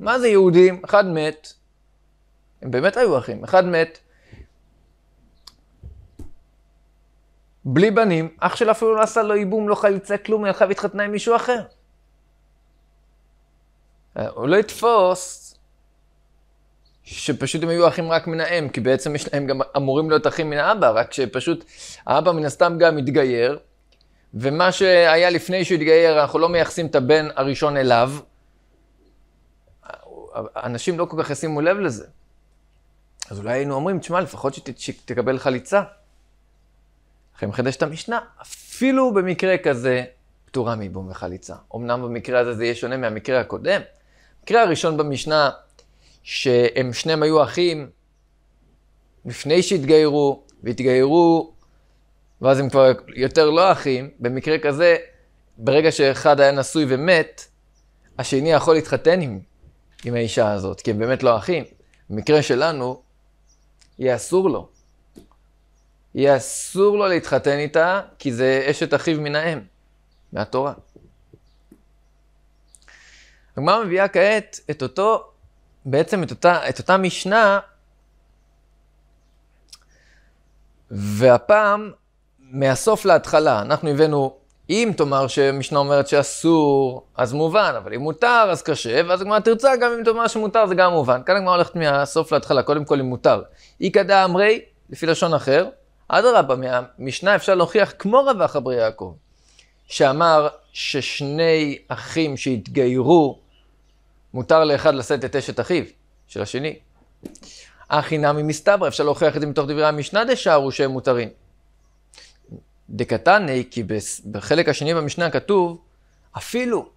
מה זה יהודים? אחד מת. הם באמת היו אחים, אחד מת. בלי בנים, אח שלו אפילו לא עשה לו ייבום, לא חליצה, כלום, היא הלכה והתחתנה עם מישהו אחר. הוא לא יתפוס שפשוט הם היו אחים רק מן האם, כי בעצם יש להם גם אמורים להיות אחים מן האבא, רק שפשוט האבא מן הסתם גם התגייר, ומה שהיה לפני שהוא התגייר, אנחנו לא מייחסים את הבן הראשון אליו, אנשים לא כל כך ישימו לב לזה. אז אולי היינו אומרים, תשמע, לפחות שתקבל חליצה. אחרי מחדש את המשנה, אפילו במקרה כזה, פטורה מיבום וחליצה. אמנם במקרה הזה זה יהיה שונה מהמקרה הקודם. המקרה הראשון במשנה, שהם שניהם היו אחים לפני שהתגיירו, והתגיירו, ואז הם כבר יותר לא אחים. במקרה כזה, ברגע שאחד היה נשוי ומת, השני יכול להתחתן עם עם האישה הזאת, כי הם באמת לא אחים. במקרה שלנו, יהיה אסור לו. יהיה אסור לו להתחתן איתה, כי זה אשת אחיו מן האם, מהתורה. הגמרא מביאה כעת את אותו, בעצם את אותה, את אותה משנה, והפעם מהסוף להתחלה. אנחנו הבאנו אם תאמר שמשנה אומרת שאסור, אז מובן, אבל אם מותר, אז קשה, ואז הגמרא תרצה, גם אם תאמר שמותר, זה גם מובן. כאן הגמרא הולכת מהסוף להתחלה, קודם כל אם מותר. איכא דאמרי, לפי לשון אחר, אדרבה, מהמשנה אפשר להוכיח כמו רב חברי יעקב, שאמר ששני אחים שהתגיירו, מותר לאחד לשאת את אשת אחיו, של השני. אחי נמי מסתברא, אפשר להוכיח את זה מתוך דברי המשנה דשארו שהם מותרים. דקטני, כי בחלק השני במשנה כתוב, אפילו,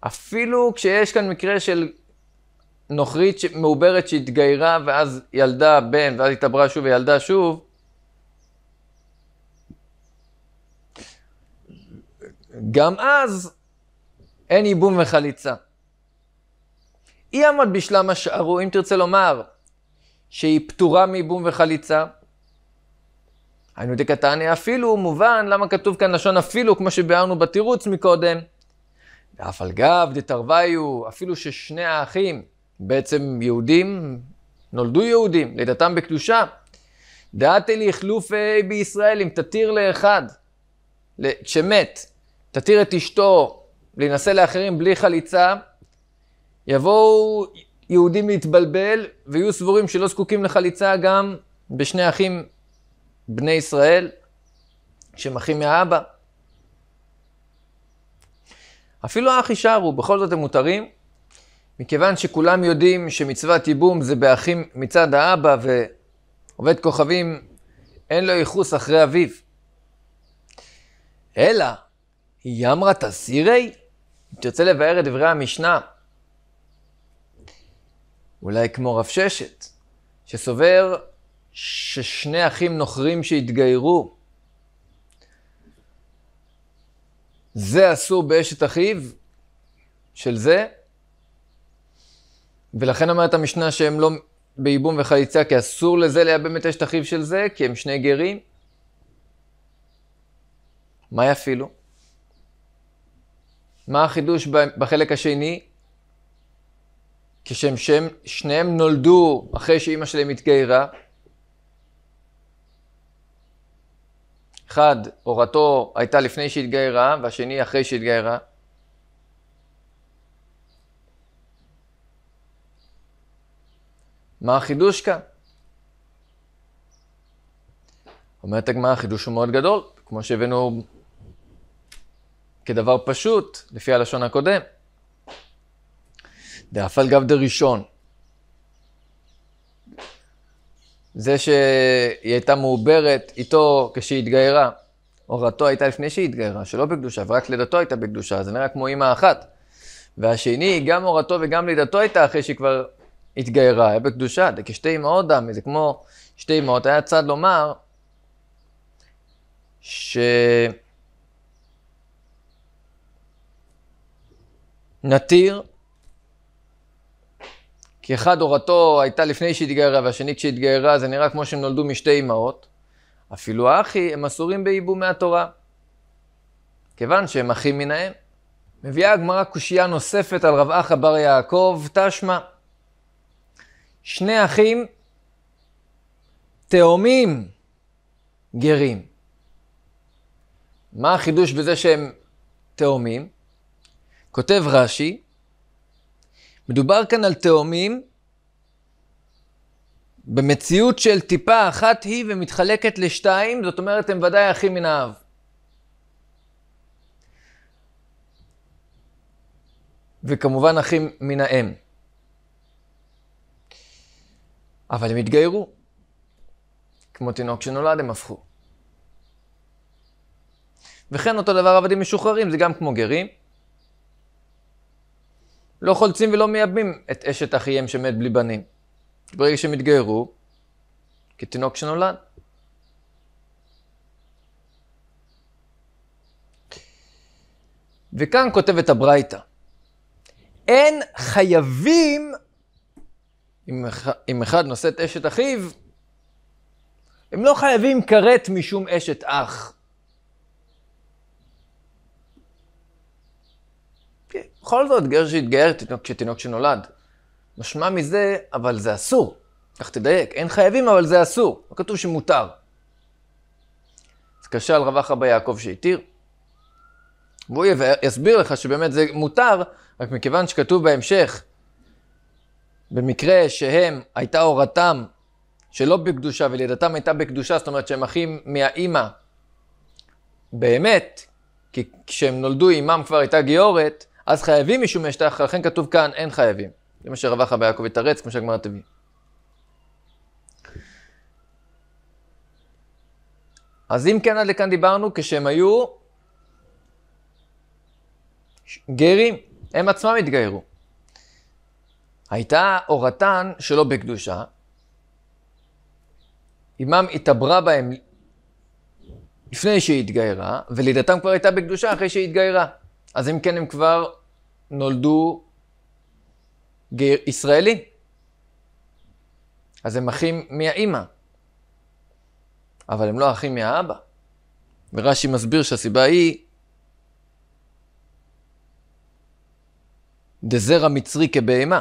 אפילו כשיש כאן מקרה של נוכרית מעוברת שהתגיירה ואז ילדה בן, ואז התעברה שוב וילדה שוב, גם אז אין ייבום וחליצה. אי עמד בשלם שערו, אם תרצה לומר שהיא פטורה מייבום וחליצה, היינו דקתניה אפילו, מובן למה כתוב כאן לשון אפילו, כמו שביארנו בתירוץ מקודם. ואף על גב דתרוויו, אפילו ששני האחים בעצם יהודים, נולדו יהודים, לידתם בקדושה. דעתי לי חלופי אה, בישראל, אם תתיר לאחד, כשמת, תתיר את אשתו להינשא לאחרים בלי חליצה, יבואו יהודים להתבלבל ויהיו סבורים שלא זקוקים לחליצה גם בשני אחים בני ישראל שמחים מהאבא. אפילו האח יישארו, בכל זאת הם מותרים, מכיוון שכולם יודעים שמצוות ייבום זה באחים מצד האבא, ועובד כוכבים אין לו ייחוס אחרי אביו. אלא, ימרא תסירי? אם תרצה לבאר את דברי המשנה, אולי כמו רב ששת, שסובר ששני אחים נוכרים שהתגיירו, זה אסור באשת אחיו של זה, ולכן אומרת המשנה שהם לא בייבום וחליצה, כי אסור לזה לייבם את אשת אחיו של זה, כי הם שני גרים. מה יפעילו? מה החידוש בחלק השני? כשהם שניהם נולדו אחרי שאימא שלהם התגיירה, אחד, הורתו הייתה לפני שהתגיירה, והשני אחרי שהתגיירה. מה החידוש כאן? אומרת הגמרא, החידוש הוא מאוד גדול, כמו שהבאנו כדבר פשוט, לפי הלשון הקודם. דאף על גב דראשון, זה שהיא הייתה מעוברת איתו כשהיא התגיירה. הורתו הייתה לפני שהיא התגיירה, שלא בקדושה, ורק לידתו הייתה בקדושה, זה נראה כמו אימא אחת. והשני, גם הורתו וגם לידתו הייתה אחרי שהיא כבר התגיירה, היה בקדושה, זה כשתי אמהות דמי, זה כמו שתי אמהות. היה צד לומר שנתיר כי אחד הורתו הייתה לפני שהתגיירה והשני כשהתגיירה, זה נראה כמו שהם נולדו משתי אמהות. אפילו האחי הם אסורים בייבום מהתורה, כיוון שהם אחים מן האם. מביאה הגמרא קושייה נוספת על רב אחא בר יעקב, תשמע. שני אחים תאומים גרים. מה החידוש בזה שהם תאומים? כותב רש"י, מדובר כאן על תאומים במציאות של טיפה אחת היא ומתחלקת לשתיים, זאת אומרת הם ודאי אחים מן האב. וכמובן אחים מן האם. אבל הם התגיירו. כמו תינוק שנולד הם הפכו. וכן אותו דבר עבדים משוחררים, זה גם כמו גרים. לא חולצים ולא מייבמים את אשת אחיהם שמת בלי בנים. ברגע שהם התגיירו, כתינוק שנולד. וכאן כותבת הברייתא, אין חייבים, אם אחד נושא את אשת אחיו, הם לא חייבים כרת משום אשת אח. בכל זאת, גר שהתגייר כשתינוק שנולד. משמע מזה, אבל זה אסור. כך תדייק, אין חייבים, אבל זה אסור. לא כתוב שמותר. אז קשה על רב אחבא יעקב שהתיר. והוא יסביר לך שבאמת זה מותר, רק מכיוון שכתוב בהמשך, במקרה שהם, הייתה הורתם שלא בקדושה ולידתם הייתה בקדושה, זאת אומרת שהם אחים מהאימא. באמת, כי כשהם נולדו אימם כבר הייתה גיורת, אז חייבים משום אשתך, לכן כתוב כאן, אין חייבים. זה מה שרווח רבי יעקב יתרץ, כמו שהגמרא תביא. אז אם כן, עד לכאן דיברנו, כשהם היו גרים, הם עצמם התגיירו. הייתה אורתן שלא בקדושה, עמם התעברה בהם לפני שהיא התגיירה, ולידתם כבר הייתה בקדושה אחרי שהיא התגיירה. אז אם כן, הם כבר נולדו גר... ישראלי. אז הם אחים מהאימא, אבל הם לא אחים מהאבא. ורש"י מסביר שהסיבה היא דזרע מצרי כבהמה.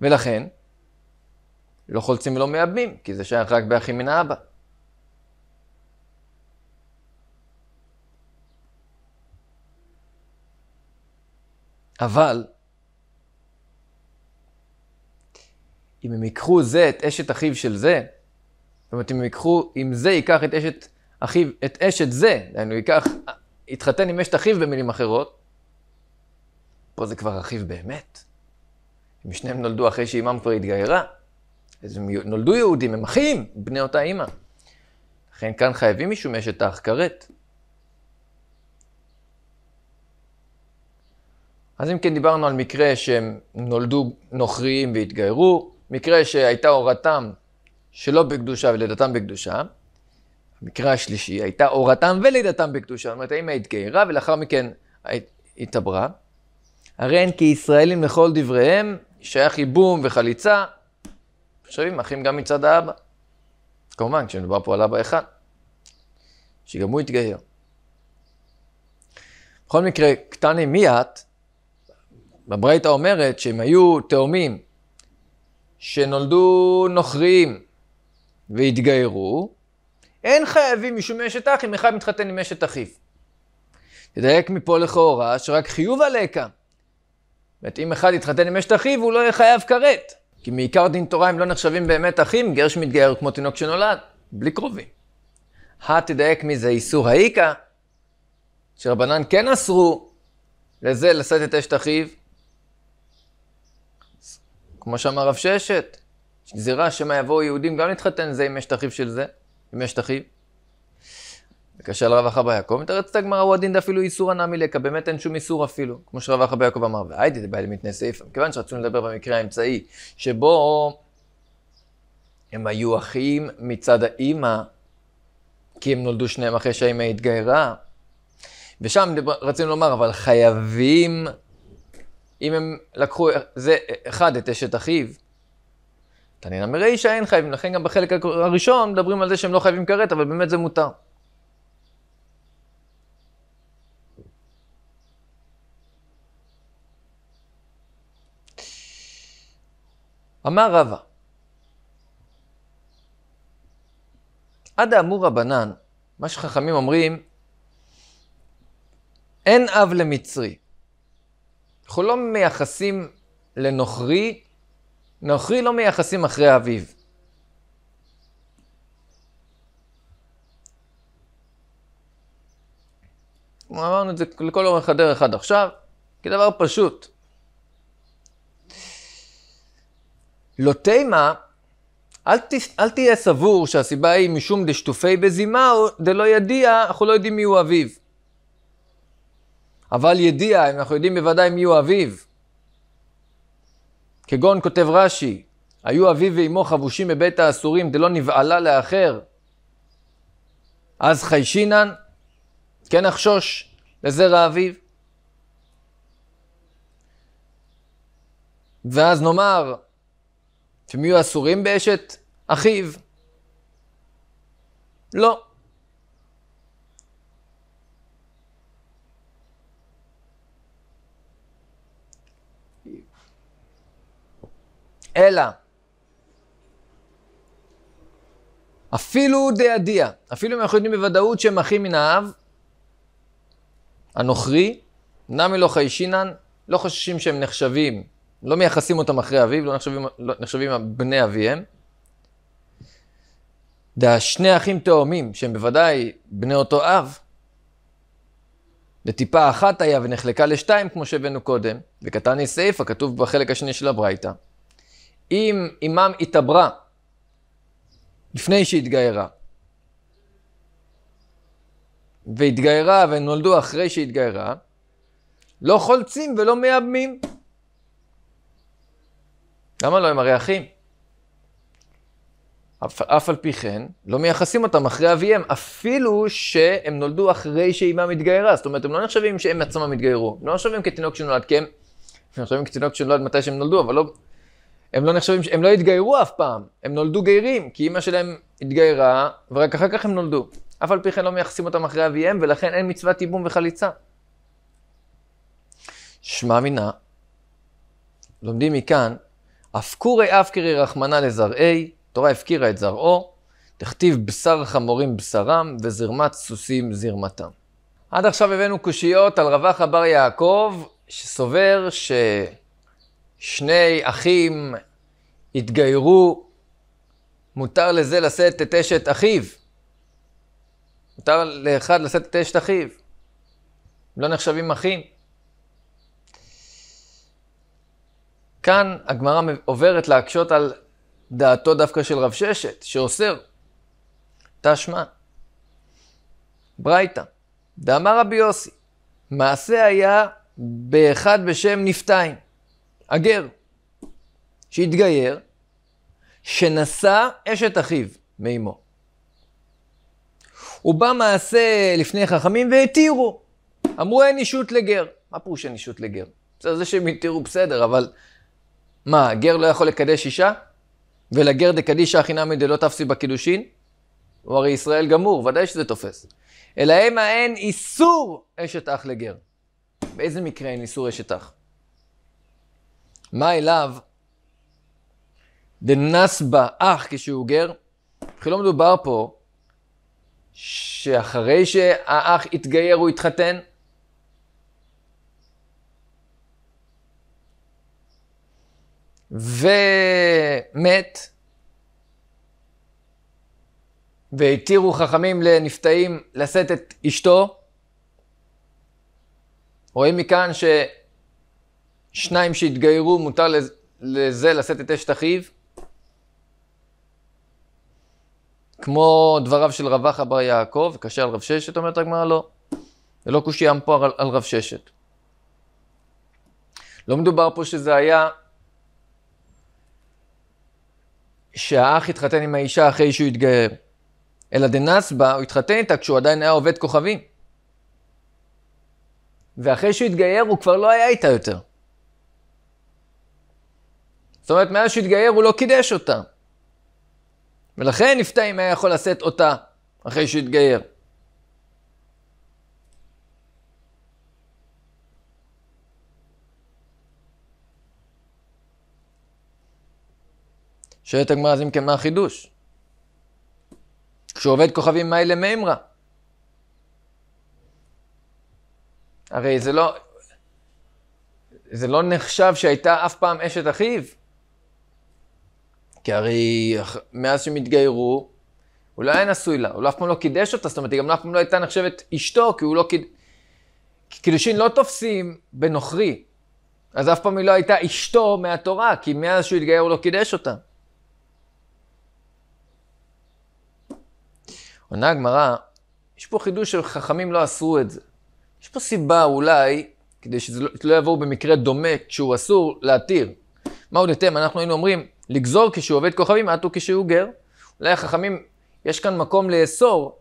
ולכן, לא חולצים ולא מייבמים, כי זה שייך רק באחים מן האבא. אבל אם הם ייקחו זה, את אשת אחיו של זה, זאת אומרת, אם הם ייקחו, אם זה ייקח את אשת אחיו, את אשת זה, דהיינו, ייקח, יתחתן עם אשת אחיו במילים אחרות, פה זה כבר אחיו באמת. אם שניהם נולדו אחרי שאימם כבר התגיירה, אז הם נולדו יהודים, הם אחים, בני אותה אימא. לכן כאן חייבים מישהו מאשת האח כרת. אז אם כן דיברנו על מקרה שהם נולדו נוכריים והתגיירו, מקרה שהייתה הורתם שלא בקדושה ולידתם בקדושה. המקרה השלישי הייתה הורתם ולידתם בקדושה, זאת אומרת האמא התגיירה ולאחר מכן התעברה. הרי הן כישראלים לכל דבריהם, שייך ייבום וחליצה, חושבים, אחים גם מצד האבא. כמובן, כשמדובר פה על אבא אחד, שגם הוא התגייר. בכל מקרה, קטני מי את? בברייתא אומרת שהם היו תאומים שנולדו נוכריים והתגיירו, אין חייבים משום אשת אח אם אחד מתחתן עם אשת אחיו. תדייק מפה לכאורה שרק חיוב הלקה. זאת אומרת, אם אחד יתחתן עם אשת אחיו, הוא לא יהיה חייב כרת. כי מעיקר דין תורה הם לא נחשבים באמת אחים, גר שמתגייר כמו תינוק שנולד, בלי קרובים. הא תדייק מזה איסור האיכא, שרבנן כן אסרו לזה לשאת את אשת אחיו, כמו שאמר רב ששת, גזירה שמא יבואו יהודים גם להתחתן זה אם יש את אחיו של זה, אם יש את אחיו. וכאשר על רב אחא ביעקב, מתרצת הגמרא הוא הדין דאפילו איסור הנמי לקה, באמת אין שום איסור אפילו, כמו שרב אחא ביעקב אמר, והייתי דבעי למתנה סעיפה, מכיוון שרצינו לדבר במקרה האמצעי, שבו הם היו אחים מצד האימא, כי הם נולדו שניהם אחרי שהאימא התגיירה, ושם דבר, רצינו לומר, אבל חייבים אם הם לקחו, זה אחד, את אשת אחיו, תנינא מרישא אין חייבים, לכן גם בחלק הראשון מדברים על זה שהם לא חייבים כרת, אבל באמת זה מותר. אמר רבא, עד האמור רבנן, מה שחכמים אומרים, אין אב למצרי. אנחנו לא מייחסים לנוכרי, נוכרי לא מייחסים אחרי אביו. אמרנו את זה לכל אורך הדרך עד עכשיו, כדבר פשוט. לא תימה, אל, ת, אל תהיה סבור שהסיבה היא משום דשטופי בזימה או דלא ידיע, אנחנו לא יודעים מיהו אביו. אבל ידיע, אם אנחנו יודעים בוודאי מי הוא אביו. כגון כותב רש"י, היו אביו ואמו חבושים מבית האסורים, דלא נבעלה לאחר. אז חיישינן, כן אחשוש לזרע אביו. ואז נאמר, שהם יהיו אסורים באשת אחיו. לא. אלא אפילו דהדיע, אפילו אם אנחנו יודעים בוודאות שהם אחים מן האב, הנוכרי, נמי לא חיישינן, לא חוששים שהם נחשבים, לא מייחסים אותם אחרי אביו, לא נחשבים, לא נחשבים בני אביהם. דה שני אחים תאומים, שהם בוודאי בני אותו אב, לטיפה אחת היה ונחלקה לשתיים, כמו שהבאנו קודם, וקטני סעיף, כתוב בחלק השני של הברייתא. אם אימם התעברה לפני שהתגיירה, והתגיירה ונולדו אחרי שהתגיירה, לא חולצים ולא מייבמים. למה לא? הם הרי אחים. אף, אף על פי כן, לא מייחסים אותם אחרי אביהם, אפילו שהם נולדו אחרי שאימם התגיירה. זאת אומרת, הם לא נחשבים שהם עצמם התגיירו. הם לא נחשבים כתינוק שנולד, כי הם... הם נחשבים כתינוק שנולד מתי שהם נולדו, אבל לא, הם לא נחשבים, הם לא התגיירו אף פעם, הם נולדו גיירים, כי אימא שלהם התגיירה, ורק אחר כך הם נולדו. אף על פי כן לא מייחסים אותם אחרי אביהם, ולכן אין מצוות ייבום וחליצה. שמע מינה, לומדים מכאן, אף קרי רחמנא לזרעי, תורה הפקירה את זרעו, תכתיב בשר חמורים בשרם, וזרמת סוסים זרמתם. עד עכשיו הבאנו קושיות על רבח הבר יעקב, שסובר ש... שני אחים התגיירו, מותר לזה לשאת את אשת אחיו. מותר לאחד לשאת את אשת אחיו. לא נחשבים אחים. כאן הגמרא עוברת להקשות על דעתו דווקא של רב ששת, שאוסר. תשמע. ברייתא. דאמר רבי יוסי, מעשה היה באחד בשם נפתיים. הגר, שהתגייר, שנשא אשת אחיו מאמו. הוא בא מעשה לפני חכמים והתירו. אמרו אין אישות לגר. מה פירוש אין אישות לגר? בסדר, זה שהם התירו בסדר, אבל מה, גר לא יכול לקדש אישה? ולגר דקדישא הכי נמי דלא תפסי בקידושין? הוא הרי ישראל גמור, ודאי שזה תופס. אלא המה אין איסור אשת אח לגר. באיזה מקרה אין איסור אשת אח? מה אליו דנס בה אח כשהוא גר? כי לא מדובר פה שאחרי שהאח התגייר הוא התחתן? ומת, והתירו חכמים לנפתעים לשאת את אשתו. רואים מכאן ש... שניים שהתגיירו, מותר לזה לשאת את אשת אחיו? כמו דבריו של רבח אבר יעקב, קשה על רב ששת, אומרת הגמרא לא. זה לא קושי עם פה על, על רב ששת. לא מדובר פה שזה היה שהאח התחתן עם האישה אחרי שהוא התגייר, אלא דנסבה, הוא התחתן איתה כשהוא עדיין היה עובד כוכבים. ואחרי שהוא התגייר הוא כבר לא היה איתה יותר. זאת אומרת, מאז שהתגייר הוא לא קידש אותה. ולכן נפתע אם היה יכול לשאת אותה אחרי שהתגייר. שואלת הגמרא, אז אם כן, מה החידוש? כשהוא עובד כוכבים, מהי למימרא? הרי זה לא, זה לא נחשב שהייתה אף פעם אשת אחיו. כי הרי מאז שהם התגיירו, הוא לא היה נשוי לה, הוא לא אף פעם לא קידש אותה, זאת אומרת, היא גם לא- אף פעם לא הייתה נחשבת אשתו, כי הוא לא קידש... כאילו קידושין לא תופסים בנוכרי, אז אף פעם היא לא הייתה אשתו מהתורה, כי מאז שהוא התגייר הוא לא קידש אותה. עונה הגמרא, יש פה חידוש שחכמים לא אסרו את זה. יש פה סיבה אולי, כדי שזה לא, לא יבואו במקרה דומה, כשהוא אסור, להתיר. מה עוד דתם? אנחנו היינו אומרים, לגזור כשהוא עובד כוכבים, עטו כשהוא גר. אולי החכמים, יש כאן מקום לאסור.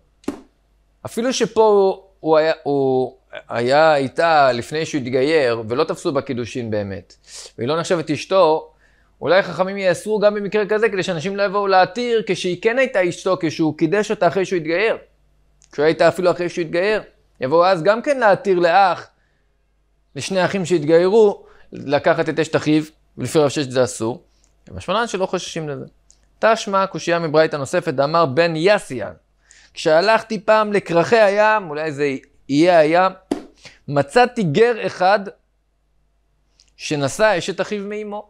אפילו שפה הוא, הוא, היה, הוא היה איתה לפני שהוא התגייר, ולא תפסו בקידושין באמת, והיא לא נחשבת אשתו, אולי חכמים יאסרו גם במקרה כזה, כדי שאנשים לא יבואו להתיר, כשהיא כן הייתה אשתו, כשהוא קידש אותה אחרי שהוא התגייר. כשהוא הייתה אפילו אחרי שהוא התגייר. יבואו אז גם כן להתיר לאח, לשני אחים שהתגיירו, לקחת את אשת אחיו, ולפי רב שש זה אסור. משמען שלא חוששים לזה. תשמע קושייה מברייתא נוספת, אמר בן יסיאן. כשהלכתי פעם לקרחי הים, אולי זה יהיה הים, מצאתי גר אחד שנשא אשת אחיו מאמו.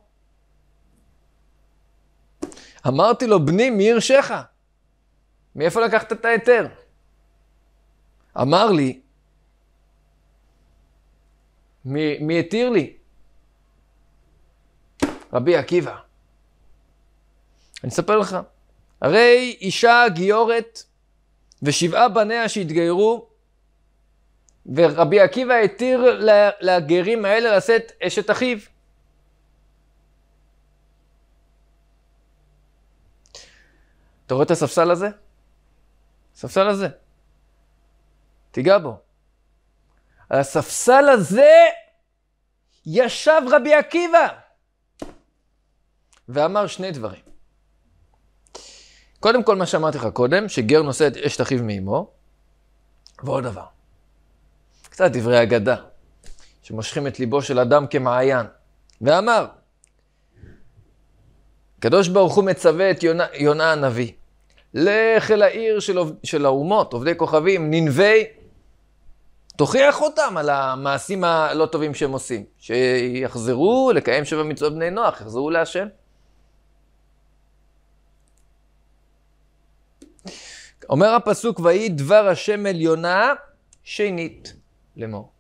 אמרתי לו, בני, מי הרשך? מאיפה לקחת את ההיתר? אמר לי, מי התיר לי? רבי עקיבא. אני אספר לך. הרי אישה גיורת ושבעה בניה שהתגיירו, ורבי עקיבא התיר לגרים האלה לשאת אשת אחיו. אתה רואה את הספסל הזה? הספסל הזה. תיגע בו. על הספסל הזה ישב רבי עקיבא ואמר שני דברים. קודם כל מה שאמרתי לך קודם, שגר נושא את אשת אחיו מאמו, ועוד דבר. קצת דברי אגדה, שמושכים את ליבו של אדם כמעיין, ואמר, הקדוש ברוך הוא מצווה את יונה, יונה הנביא, לך אל העיר של, של האומות, עובדי כוכבים, ננבי, תוכיח אותם על המעשים הלא טובים שהם עושים, שיחזרו לקיים שבע מצוות בני נוח, יחזרו להשם. אומר הפסוק, ויהי דבר השם עליונה שנית לאמור.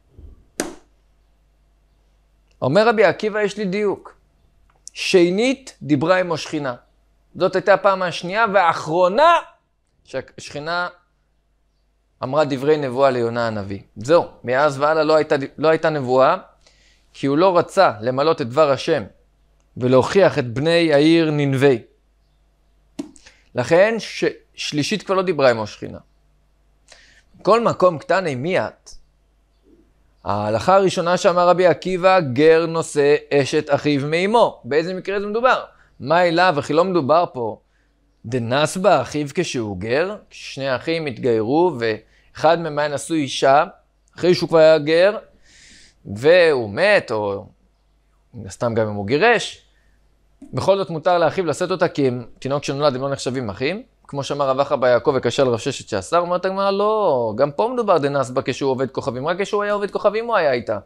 אומר רבי עקיבא, יש לי דיוק. שנית דיברה עמו שכינה. זאת הייתה הפעם השנייה והאחרונה שהשכינה אמרה דברי נבואה ליונה הנביא. זהו, מאז והלאה לא הייתה, לא הייתה נבואה, כי הוא לא רצה למלות את דבר השם ולהוכיח את בני העיר ננבי. לכן, ש... שלישית כבר לא דיברה עם השכינה. כל מקום קטן מי את? ההלכה הראשונה שאמר רבי עקיבא, גר נושא אשת אחיו מאמו. באיזה מקרה זה מדובר? מה אליו, וכי לא מדובר פה. דנס בה אחיו כשהוא גר, שני אחים התגיירו ואחד מהם היה נשוא אישה, אחרי שהוא כבר היה גר, והוא מת, או סתם גם אם הוא גירש, בכל זאת מותר לאחיו לשאת אותה כי הם, תינוק שנולד הם לא נחשבים אחים. כמו שאמר רב אחא ביעקב וקשה על רב ששת שעשר, אומרת הגמרא, לא, גם פה מדובר דנסבה כשהוא עובד כוכבים, רק כשהוא היה עובד כוכבים הוא היה איתה.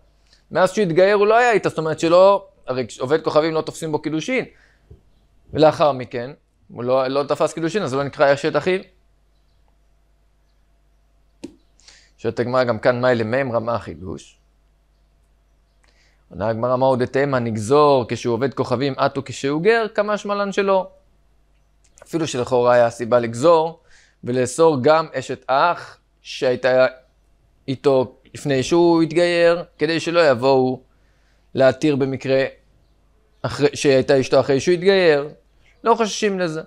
מאז שהוא התגייר הוא לא היה איתה, זאת אומרת שלא, הרי עובד כוכבים לא תופסים בו קידושין. ולאחר מכן, הוא לא, לא תפס קידושין, אז הוא לא נקרא אשת אחיו. שואלת הגמרא גם כאן, מה אלה רמה החידוש? עונה הגמרא, מה עוד אתם הנגזור כשהוא עובד כוכבים, עטו כשהוא גר, כמה שמלן שלו. אפילו שלכאורה היה סיבה לגזור, ולאסור גם אשת אח שהייתה איתו לפני שהוא התגייר, כדי שלא יבואו להתיר במקרה אחרי, שהייתה אשתו אחרי שהוא התגייר. לא חוששים לזה.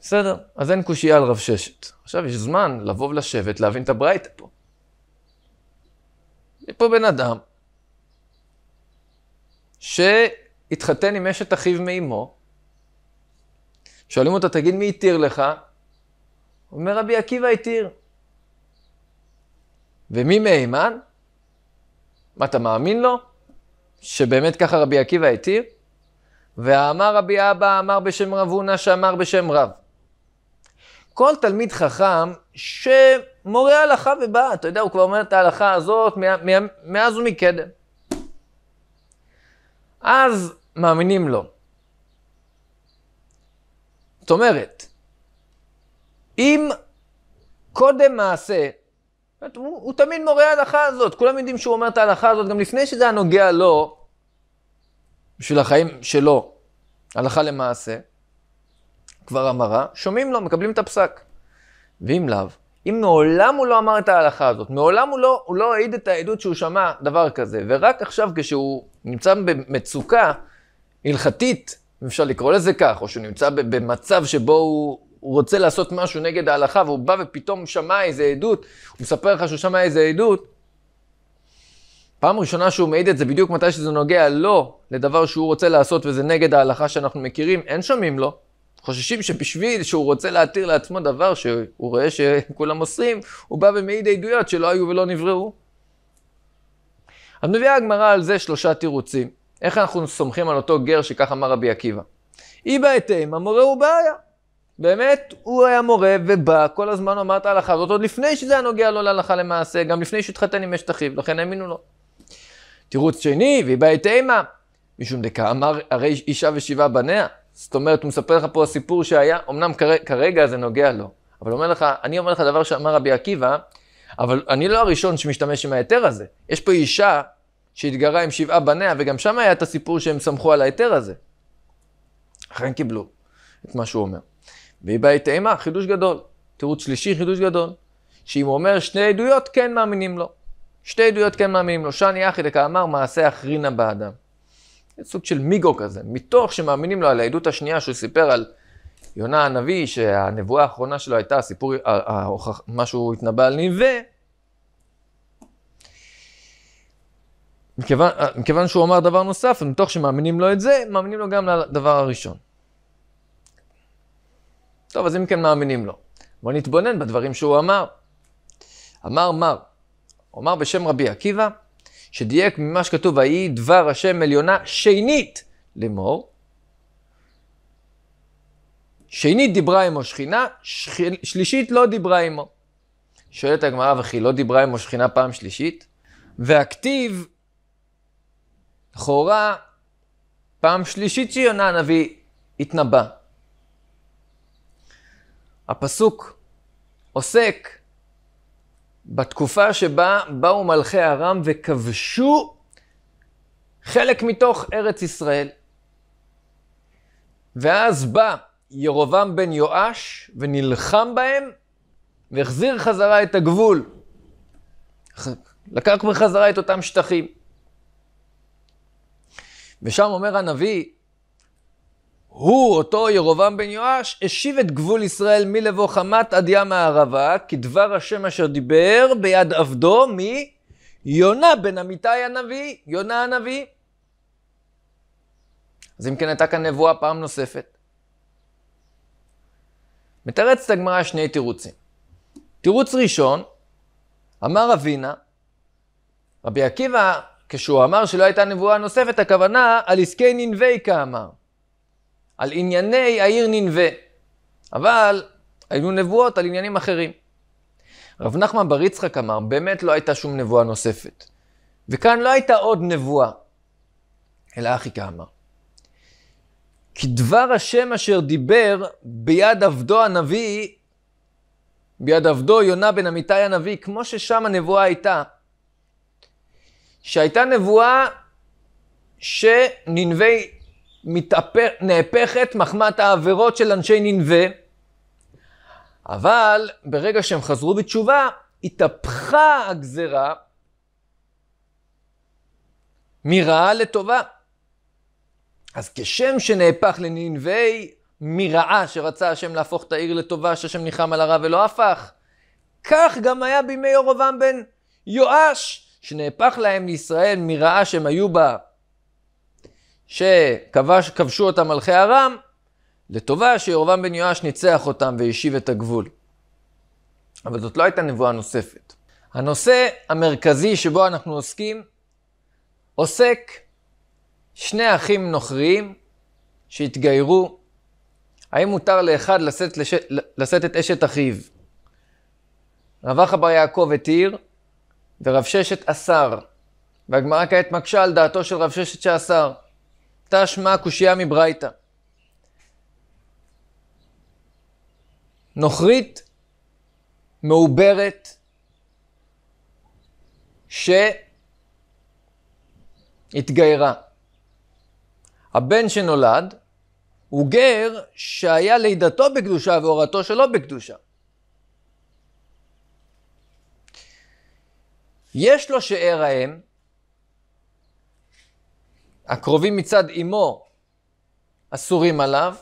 בסדר, אז אין קושייה על רב ששת. עכשיו יש זמן לבוא ולשבת, להבין את הברייתא פה. יש פה בן אדם, ש... התחתן עם אשת אחיו מאמו, שואלים אותו, תגיד, מי התיר לך? הוא אומר רבי עקיבא התיר. ומי מהימן? מה, אתה מאמין לו? שבאמת ככה רבי עקיבא התיר? ואמר רבי אבא, אמר בשם רב הונא, שאמר בשם רב. כל תלמיד חכם שמורה הלכה ובא, אתה יודע, הוא כבר אומר את ההלכה הזאת מאז ומקדם. אז מאמינים לו. זאת אומרת, אם קודם מעשה, הוא, הוא תמיד מורה ההלכה הזאת, כולם יודעים שהוא אומר את ההלכה הזאת גם לפני שזה היה נוגע לו, בשביל החיים שלו, הלכה למעשה, כבר המרה, שומעים לו, מקבלים את הפסק. ואם לאו, אם מעולם הוא לא אמר את ההלכה הזאת, מעולם הוא לא, הוא לא העיד את העדות שהוא שמע דבר כזה, ורק עכשיו כשהוא נמצא במצוקה, הלכתית, אם אפשר לקרוא לזה כך, או שהוא נמצא במצב שבו הוא, הוא רוצה לעשות משהו נגד ההלכה, והוא בא ופתאום שמע איזה עדות, הוא מספר לך שהוא שמע איזה עדות, פעם ראשונה שהוא מעיד את זה בדיוק מתי שזה נוגע לו, לדבר שהוא רוצה לעשות וזה נגד ההלכה שאנחנו מכירים, אין שומעים לו. חוששים שבשביל שהוא רוצה להתיר לעצמו דבר שהוא רואה שכולם עושים, הוא בא ומעיד עדויות שלא היו ולא נבראו. אז מביאה הגמרא על זה שלושה תירוצים. איך אנחנו סומכים על אותו גר שכך אמר רבי עקיבא? אי בהתאם, המורה הוא בעיה. באמת, הוא היה מורה ובא, כל הזמן אמר את ההלכה הזאת, עוד לפני שזה היה נוגע לו להלכה למעשה, גם לפני שהתחתן עם אשת אחיו, לכן האמינו לו. תירוץ שני, והיא באה את אימה. משום דקה אמר, הרי אישה ושבעה בניה. זאת אומרת, הוא מספר לך פה הסיפור שהיה, אמנם כרגע זה נוגע לו, אבל אומר לך, אני אומר לך דבר שאמר רבי עקיבא, אבל אני לא הראשון שמשתמש עם ההיתר הזה. יש פה אישה שהתגרה עם שבעה בניה, וגם שם היה את הסיפור שהם סמכו על ההיתר הזה. אכן קיבלו את מה שהוא אומר. והיא באה אימה, חידוש גדול. תירוץ שלישי, חידוש גדול. שאם הוא אומר שני עדויות, כן מאמינים לו. שתי עדויות כן מאמינים לו. שאני יחיד כאמר, מעשה אחרינה באדם. זה סוג של מיגו כזה. מתוך שמאמינים לו על העדות השנייה שהוא סיפר על יונה הנביא, שהנבואה האחרונה שלו הייתה הסיפור, מה שהוא התנבא על ניבה, מכיוון, אה, מכיוון שהוא אמר דבר נוסף, אז מתוך שמאמינים לו את זה, מאמינים לו גם לדבר הראשון. טוב, אז אם כן מאמינים לו, בוא נתבונן בדברים שהוא אמר. אמר מר, הוא אמר בשם רבי עקיבא, שדייק ממה שכתוב, ויהי דבר השם עליונה שנית לאמור. שנית דיברה עמו שכינה, שכיל, שלישית לא דיברה עמו. שואלת הגמרא, וכי לא דיברה עמו שכינה פעם שלישית? והכתיב לכאורה, פעם שלישית שיונה הנביא התנבא. הפסוק עוסק בתקופה שבה באו מלכי ארם וכבשו חלק מתוך ארץ ישראל. ואז בא ירובעם בן יואש ונלחם בהם והחזיר חזרה את הגבול. לקח בחזרה את אותם שטחים. ושם אומר הנביא, הוא, אותו ירובעם בן יואש, השיב את גבול ישראל מלבוא חמת עד ים הערבה, כדבר השם אשר דיבר ביד עבדו מי? יונה בן אמיתי הנביא, יונה הנביא. אז אם כן הייתה כאן נבואה פעם נוספת. מתרצת הגמרא שני תירוצים. תירוץ ראשון, אמר אבינה, רבי עקיבא כשהוא אמר שלא הייתה נבואה נוספת, הכוונה על עסקי ננבי כאמר. על ענייני העיר ננבה. אבל היו נבואות על עניינים אחרים. רב נחמן בר יצחק אמר, באמת לא הייתה שום נבואה נוספת. וכאן לא הייתה עוד נבואה, אלא אחי כאמר. כי דבר השם אשר דיבר ביד עבדו הנביא, ביד עבדו יונה בן אמיתי הנביא, כמו ששם הנבואה הייתה, שהייתה נבואה שננבי מתאפר, נהפכת מחמת העבירות של אנשי ננבה, אבל ברגע שהם חזרו בתשובה, התהפכה הגזרה מרעה לטובה. אז כשם שנהפך לננבי מרעה שרצה השם להפוך את העיר לטובה, שהשם ניחם על הרע ולא הפך, כך גם היה בימי ירובעם בן יואש, שנהפך להם לישראל מרעה שהם היו בה, שכבשו אותם מלכי ארם, לטובה שירובעם בן יואש ניצח אותם והשיב את הגבול. אבל זאת לא הייתה נבואה נוספת. הנושא המרכזי שבו אנחנו עוסקים, עוסק שני אחים נוכריים שהתגיירו, האם מותר לאחד לשאת, לשאת, את אשת אחיו? רבח בר יעקב התיר דרב ששת אסר, והגמרא כעת מקשה על דעתו של רב ששת שאסר. תשמע קושייה מברייתא. נוכרית מעוברת שהתגיירה. הבן שנולד הוא גר שהיה לידתו בקדושה והורתו שלא בקדושה. יש לו שאר האם, הקרובים מצד אמו אסורים עליו,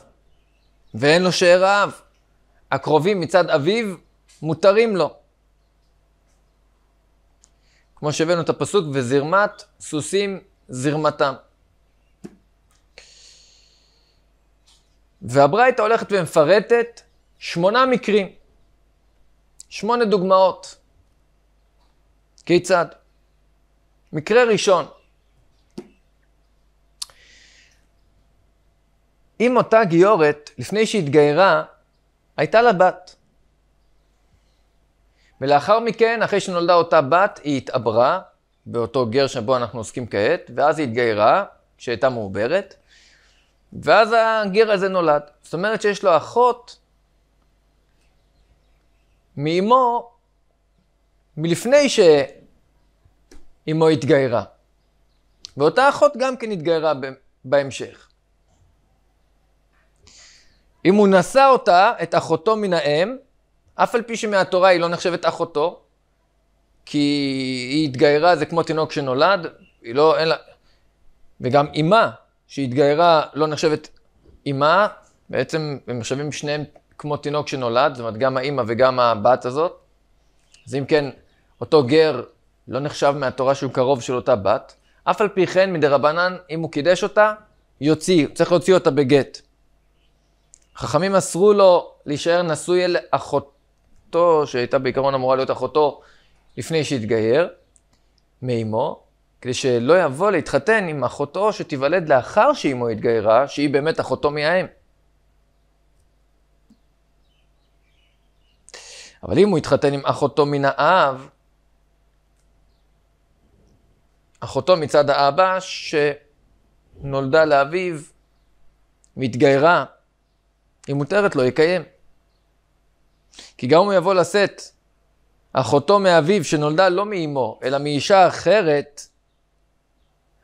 ואין לו שאר האב. הקרובים מצד אביו מותרים לו. כמו שהבאנו את הפסוק, וזרמת סוסים זרמתם. והברייתא הולכת ומפרטת שמונה מקרים, שמונה דוגמאות. כיצד? מקרה ראשון, אם אותה גיורת, לפני שהתגיירה, הייתה לה בת. ולאחר מכן, אחרי שנולדה אותה בת, היא התעברה באותו גר שבו אנחנו עוסקים כעת, ואז היא התגיירה, כשהייתה מעוברת, ואז הגר הזה נולד. זאת אומרת שיש לו אחות מאימו, מלפני ש... אמו התגיירה. ואותה אחות גם כן התגיירה בהמשך. אם הוא נשא אותה, את אחותו מן האם, אף על פי שמהתורה היא לא נחשבת אחותו, כי היא התגיירה, זה כמו תינוק שנולד, היא לא, אין לה... וגם אמה שהתגיירה לא נחשבת אמה, בעצם הם נחשבים שניהם כמו תינוק שנולד, זאת אומרת גם האמא וגם הבת הזאת. אז אם כן, אותו גר לא נחשב מהתורה שהוא קרוב של אותה בת, אף על פי כן מדרבנן, אם הוא קידש אותה, יוציא, צריך להוציא אותה בגט. חכמים אסרו לו להישאר נשוי אל אחותו, שהייתה בעיקרון אמורה להיות אחותו לפני שהתגייר, מאמו, כדי שלא יבוא להתחתן עם אחותו שתיוולד לאחר שאמו התגיירה, שהיא באמת אחותו מהאם. אבל אם הוא יתחתן עם אחותו מן האב, אחותו מצד האבא, שנולדה לאביו, מתגיירה, היא מותרת לו, לא יקיים. כי גם אם הוא יבוא לשאת אחותו מאביו, שנולדה לא מאמו, אלא מאישה אחרת,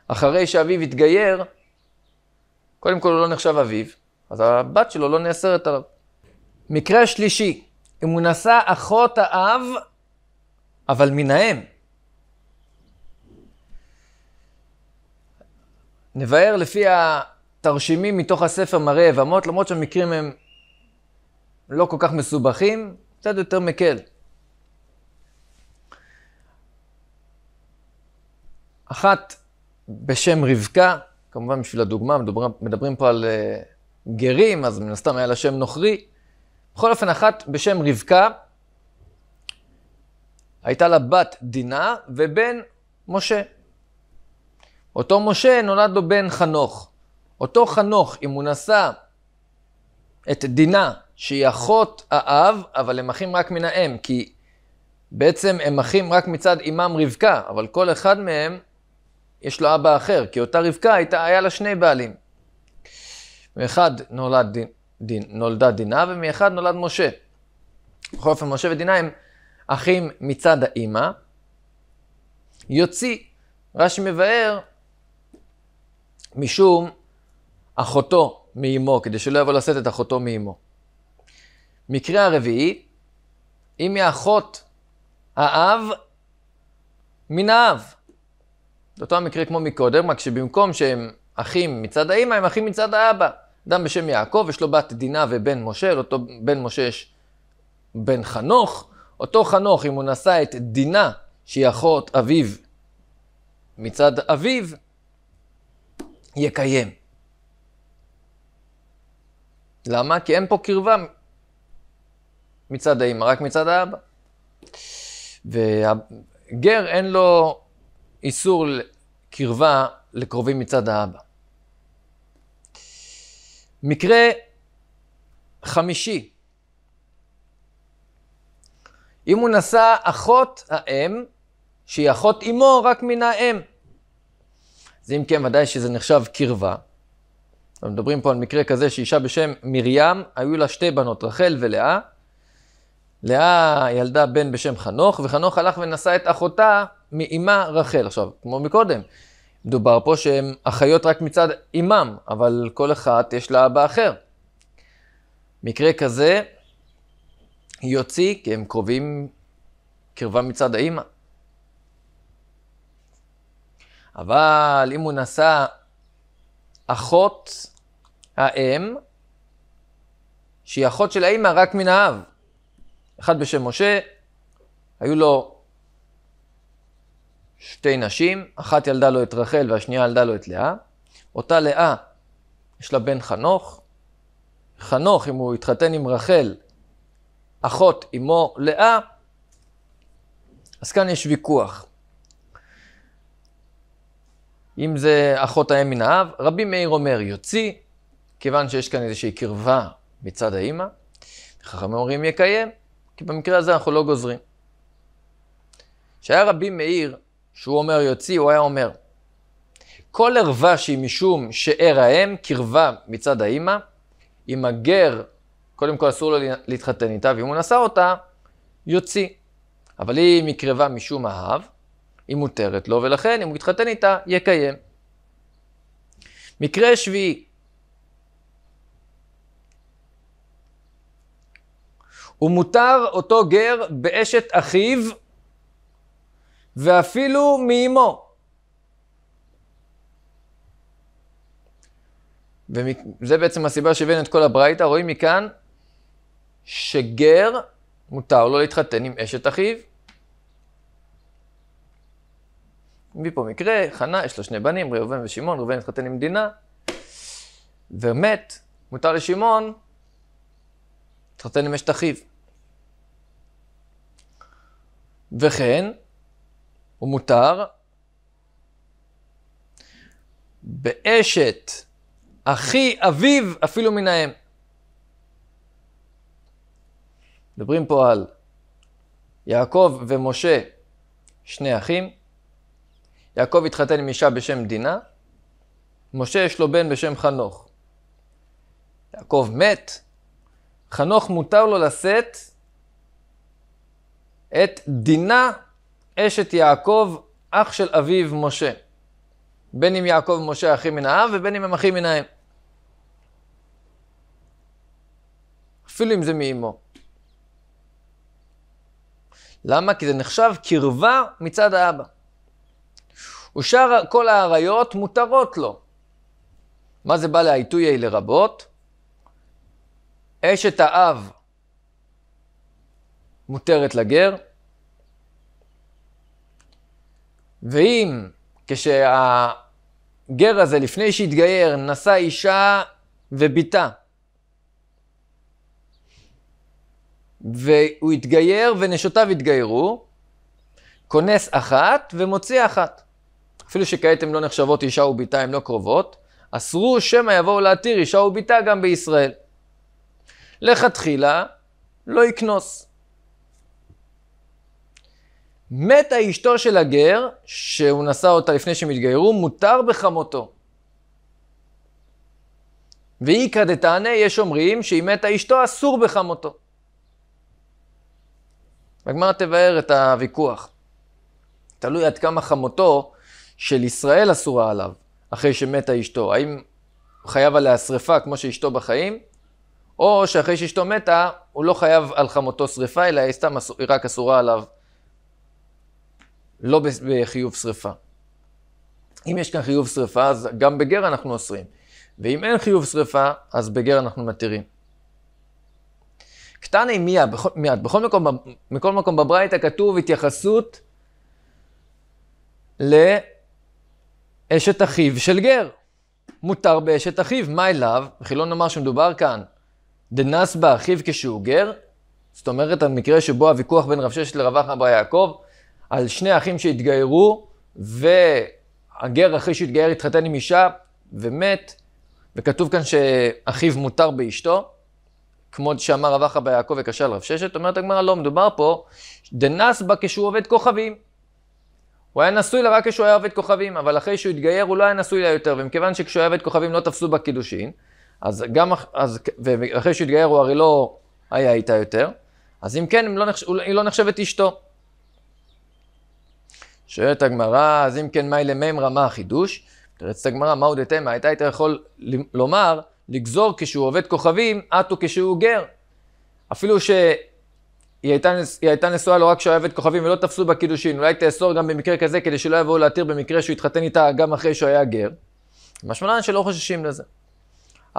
אחרי שאביו התגייר, קודם כל הוא לא נחשב אביו, אז הבת שלו לא נאסרת עליו. מקרה שלישי, אם הוא נשא אחות האב, אבל מן האם. נבהר לפי התרשימים מתוך הספר מראה יבמות, למרות שהמקרים הם לא כל כך מסובכים, קצת יותר מקל. אחת בשם רבקה, כמובן בשביל הדוגמה, מדברים, מדברים פה על uh, גרים, אז מן הסתם היה לה שם נוכרי. בכל אופן, אחת בשם רבקה, הייתה לה בת דינה ובן משה. אותו משה נולד לו בן חנוך. אותו חנוך, אם הוא נשא את דינה, שהיא אחות האב, אבל הם אחים רק מן האם, כי בעצם הם אחים רק מצד אימם רבקה, אבל כל אחד מהם יש לו אבא אחר, כי אותה רבקה הייתה, היה לה שני בעלים. מאחד נולד דין, דין, נולדה דינה ומאחד נולד משה. בכל אופן, משה ודינה הם אחים מצד האימא. יוציא, רש"י מבאר משום אחותו מאמו, כדי שלא יבוא לשאת את אחותו מאמו. מקרה הרביעי, אם היא אחות האב מן האב. זה אותו המקרה כמו מקודם, רק שבמקום שהם אחים מצד האמא, הם אחים מצד האבא. אדם בשם יעקב, יש לו בת דינה ובן משה, לאותו בן משה יש בן חנוך. אותו חנוך, אם הוא נשא את דינה, שהיא אחות אביו מצד אביו, יקיים. למה? כי אין פה קרבה מצד האמא, רק מצד האבא. והגר אין לו איסור קרבה לקרובים מצד האבא. מקרה חמישי, אם הוא נשא אחות האם, שהיא אחות אמו רק מן האם. אז אם כן, ודאי שזה נחשב קרבה. אנחנו מדברים פה על מקרה כזה שאישה בשם מרים, היו לה שתי בנות, רחל ולאה. לאה ילדה בן בשם חנוך, וחנוך הלך ונשא את אחותה מאימה רחל. עכשיו, כמו מקודם, מדובר פה שהן אחיות רק מצד אימם, אבל כל אחת יש לה אבא אחר. מקרה כזה יוציא, כי הם קרובים קרבה מצד האימא. אבל אם הוא נשא אחות האם, שהיא אחות של האימא רק מן האב. אחד בשם משה, היו לו שתי נשים, אחת ילדה לו את רחל והשנייה ילדה לו את לאה. אותה לאה, יש לה בן חנוך. חנוך, אם הוא התחתן עם רחל, אחות אמו לאה, אז כאן יש ויכוח. אם זה אחות האם מן האב, רבי מאיר אומר, יוציא, כיוון שיש כאן איזושהי קרבה מצד האימא, חכמים אומרים יקיים, כי במקרה הזה אנחנו לא גוזרים. כשהיה רבי מאיר, שהוא אומר יוציא, הוא היה אומר, כל ערווה שהיא משום שאר האם, קרבה מצד האימא, אם הגר, קודם כל אסור לו להתחתן איתה, ואם הוא נשא אותה, יוציא. אבל אם היא קרבה משום האב, היא מותרת לו, ולכן אם הוא יתחתן איתה, יקיים. מקרה שביעי, הוא מותר אותו גר באשת אחיו ואפילו מאמו. וזה בעצם הסיבה שהבאנו את כל הברייתא, רואים מכאן שגר מותר לו להתחתן עם אשת אחיו. מביא פה מקרה, חנה, יש לה שני בנים, ראובן ושמעון, ראובן התחתן עם דינה, ומת, מותר לשמעון התחתן עם אשת אחיו. וכן, הוא מותר באשת אחי אביו אפילו מן האם. מדברים פה על יעקב ומשה, שני אחים, יעקב התחתן עם אישה בשם דינה, משה יש לו בן בשם חנוך. יעקב מת, חנוך מותר לו לשאת את דינה אשת יעקב, אח של אביו משה. בין אם יעקב ומשה אחים מן האב ובין אם הם אחים מן האם. אפילו אם זה מאימו. למה? כי זה נחשב קרבה מצד האבא. ושאר כל האריות מותרות לו. מה זה בא לעיתוי לרבות? אשת האב מותרת לגר, ואם כשהגר הזה, לפני שהתגייר, נשא אישה ובתה, והוא התגייר ונשותיו התגיירו, כונס אחת ומוציא אחת. אפילו שכעת הן לא נחשבות אישה ובתה, הן לא קרובות, אסרו שמא יבואו להתיר אישה ובתה גם בישראל. לכתחילה, לא יקנוס. מתה אשתו של הגר, שהוא נשא אותה לפני שהם התגיירו, מותר בחמותו. ואיכא דתענה, יש אומרים שאם מתה אשתו, אסור בחמותו. הגמרא תבאר את הוויכוח. תלוי עד כמה חמותו של ישראל אסורה עליו, אחרי שמתה אשתו? האם הוא חייב עליה שריפה כמו שאשתו בחיים? או שאחרי שאשתו מתה, הוא לא חייב על חמותו שריפה, אלא היא סתם היא רק אסורה עליו, לא בחיוב שריפה. אם יש כאן חיוב שריפה, אז גם בגר אנחנו אוסרים. ואם אין חיוב שריפה, אז בגר אנחנו מתירים. קטני מיד, בכל, מיד, בכל מקום, מכל מקום בברייתא כתוב התייחסות ל... אשת אחיו של גר. מותר באשת אחיו, מה אליו? וכי לא נאמר שמדובר כאן, דנס בה אחיו כשהוא גר, זאת אומרת המקרה שבו הוויכוח בין רב ששת לרב אחמא בר יעקב, על שני אחים שהתגיירו, והגר אחרי שהתגייר התחתן עם אישה ומת, וכתוב כאן שאחיו מותר באשתו, כמו שאמר רב אחמא בר יעקב וקשה על רב ששת, אומרת הגמרא לא, מדובר פה, דנס בה כשהוא עובד כוכבים. הוא היה נשוי לה רק כשהוא היה עובד כוכבים, אבל אחרי שהוא התגייר הוא לא היה נשוי לה יותר, ומכיוון שכשהוא היה עובד כוכבים לא תפסו בה קידושין, אז גם, אז, ואחרי שהוא התגייר הוא הרי לא היה איתה יותר, אז אם כן, לא נחש, היא לא נחשבת אשתו. שואלת הגמרא, אז אם כן, מהי לממרא, מה החידוש? תרצת הגמרא, מהו דתמה? הייתה היית יכול לומר, לגזור כשהוא עובד כוכבים, עטו כשהוא גר. אפילו ש... היא הייתה, היא הייתה נשואה לו לא רק כשהוא אוהבת כוכבים ולא תפסו בה קידושין, אולי תאסור גם במקרה כזה כדי שלא יבואו להתיר במקרה שהוא התחתן איתה גם אחרי שהוא היה גר. משמעותן שלא חוששים לזה.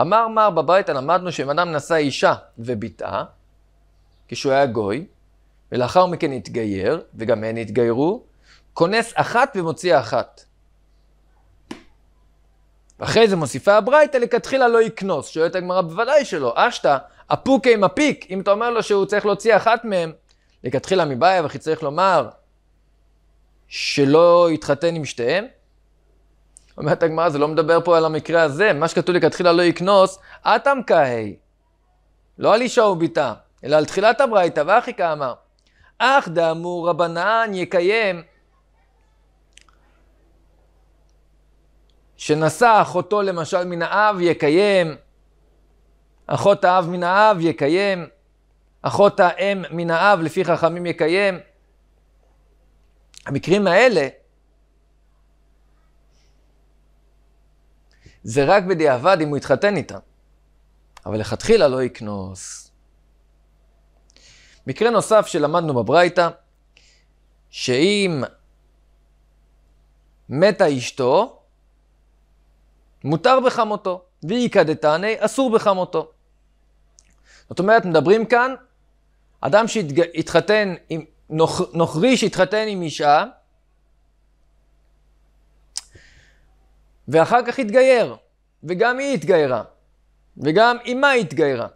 אמר מר בברייתא למדנו שאם אדם נשא אישה וביטאה, כשהוא היה גוי, ולאחר מכן התגייר, וגם הן התגיירו, כונס אחת ומוציא אחת. אחרי זה מוסיפה הברייתא, לכתחילה לא יקנוס. שואלת הגמרא, בוודאי שלא. אשתא, הפוקי עם הפיק, אם אתה אומר לו שהוא צריך להוציא אחת מהם, לכתחילה מבעיה, וכי צריך לומר שלא יתחתן עם שתיהם. אומרת הגמרא, זה לא מדבר פה על המקרה הזה, מה שכתוב לכתחילה לא יקנוס, אטם קהי. לא על אישה וביתה, אלא על תחילת הברייתא, ואחי כאמר. אך דאמור רבנן יקיים שנשא אחותו למשל מן האב יקיים אחות האב מן האב יקיים, אחות האם מן האב לפי חכמים יקיים. המקרים האלה זה רק בדיעבד אם הוא יתחתן איתה, אבל לכתחילה לא יקנוס. מקרה נוסף שלמדנו בברייתא, שאם מתה אשתו, מותר בחמותו, והיא כדתני, אסור בחמותו. זאת אומרת, מדברים כאן, אדם שהתחתן עם, נוכ, נוכרי שהתחתן עם אישה, ואחר כך התגייר, וגם היא התגיירה, וגם אמה התגיירה.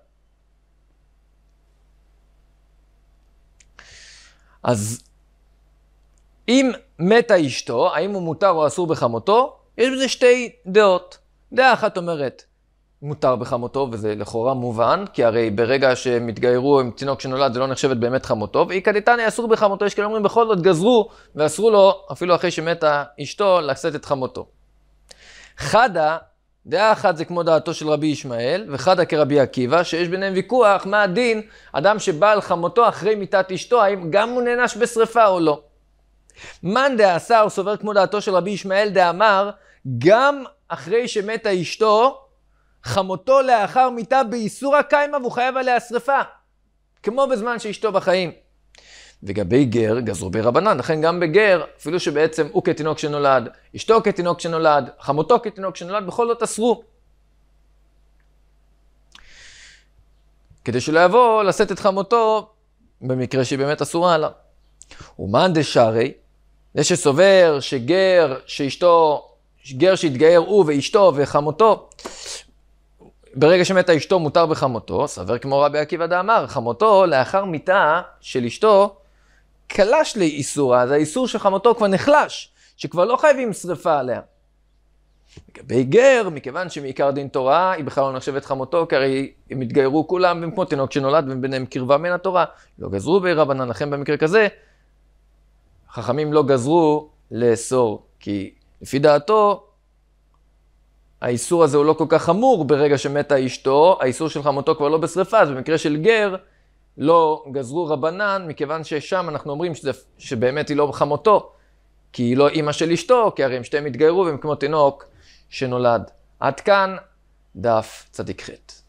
אז אם מתה אשתו, האם הוא מותר או אסור בחמותו? יש בזה שתי דעות. דעה אחת אומרת, מותר בחמותו, וזה לכאורה מובן, כי הרי ברגע שהם התגיירו עם תינוק שנולד, זה לא נחשבת באמת חמותו, ואיכא דתניא אסור בחמותו, יש כאלה אומרים, בכל זאת גזרו, ואסרו לו, אפילו אחרי שמתה אשתו, לשאת את חמותו. חדה, דעה אחת זה כמו דעתו של רבי ישמעאל, וחדה כרבי עקיבא, שיש ביניהם ויכוח מה הדין, אדם שבא על חמותו אחרי מיתת אשתו, האם גם הוא נענש בשרפה או לא. מאן דעשה, הוא סובר כמו דעתו של רבי ישמעאל, דאמר, גם אחרי שמתה אשתו, חמותו לאחר מיתה באיסור קיימא והוא חייב עליה שרפה, כמו בזמן שאשתו בחיים. לגבי גר, גזרו ברבנן, לכן גם בגר, אפילו שבעצם הוא כתינוק שנולד, אשתו כתינוק שנולד, חמותו כתינוק שנולד, בכל זאת אסרו. כדי שלא יבוא לשאת את חמותו במקרה שהיא באמת אסורה לה. ומאן דשארי, זה שסובר שגר, שאשתו, גר שהתגייר הוא ואשתו וחמותו, ברגע שמתה אשתו מותר בחמותו, סבר כמו רבי עקיבא דאמר, חמותו לאחר מיתה של אשתו, קלש לאיסורה, אז האיסור של חמותו כבר נחלש, שכבר לא חייבים שרפה עליה. לגבי גר, מכיוון שמעיקר דין תורה, היא בכלל לא נחשבת חמותו, כי הרי הם התגיירו כולם, והם כמו תינוק שנולד, והם ביניהם קרבה מן התורה. לא גזרו בעיר רבנן, לכן במקרה כזה, חכמים לא גזרו לאסור, כי לפי דעתו, האיסור הזה הוא לא כל כך חמור ברגע שמתה אשתו, האיסור של חמותו כבר לא בשרפה, אז במקרה של גר, לא גזרו רבנן, מכיוון ששם אנחנו אומרים שזה, שבאמת היא לא חמותו, כי היא לא אימא של אשתו, כי הרי הם שתיהם התגיירו והם כמו תינוק שנולד. עד כאן דף צדיק ח'.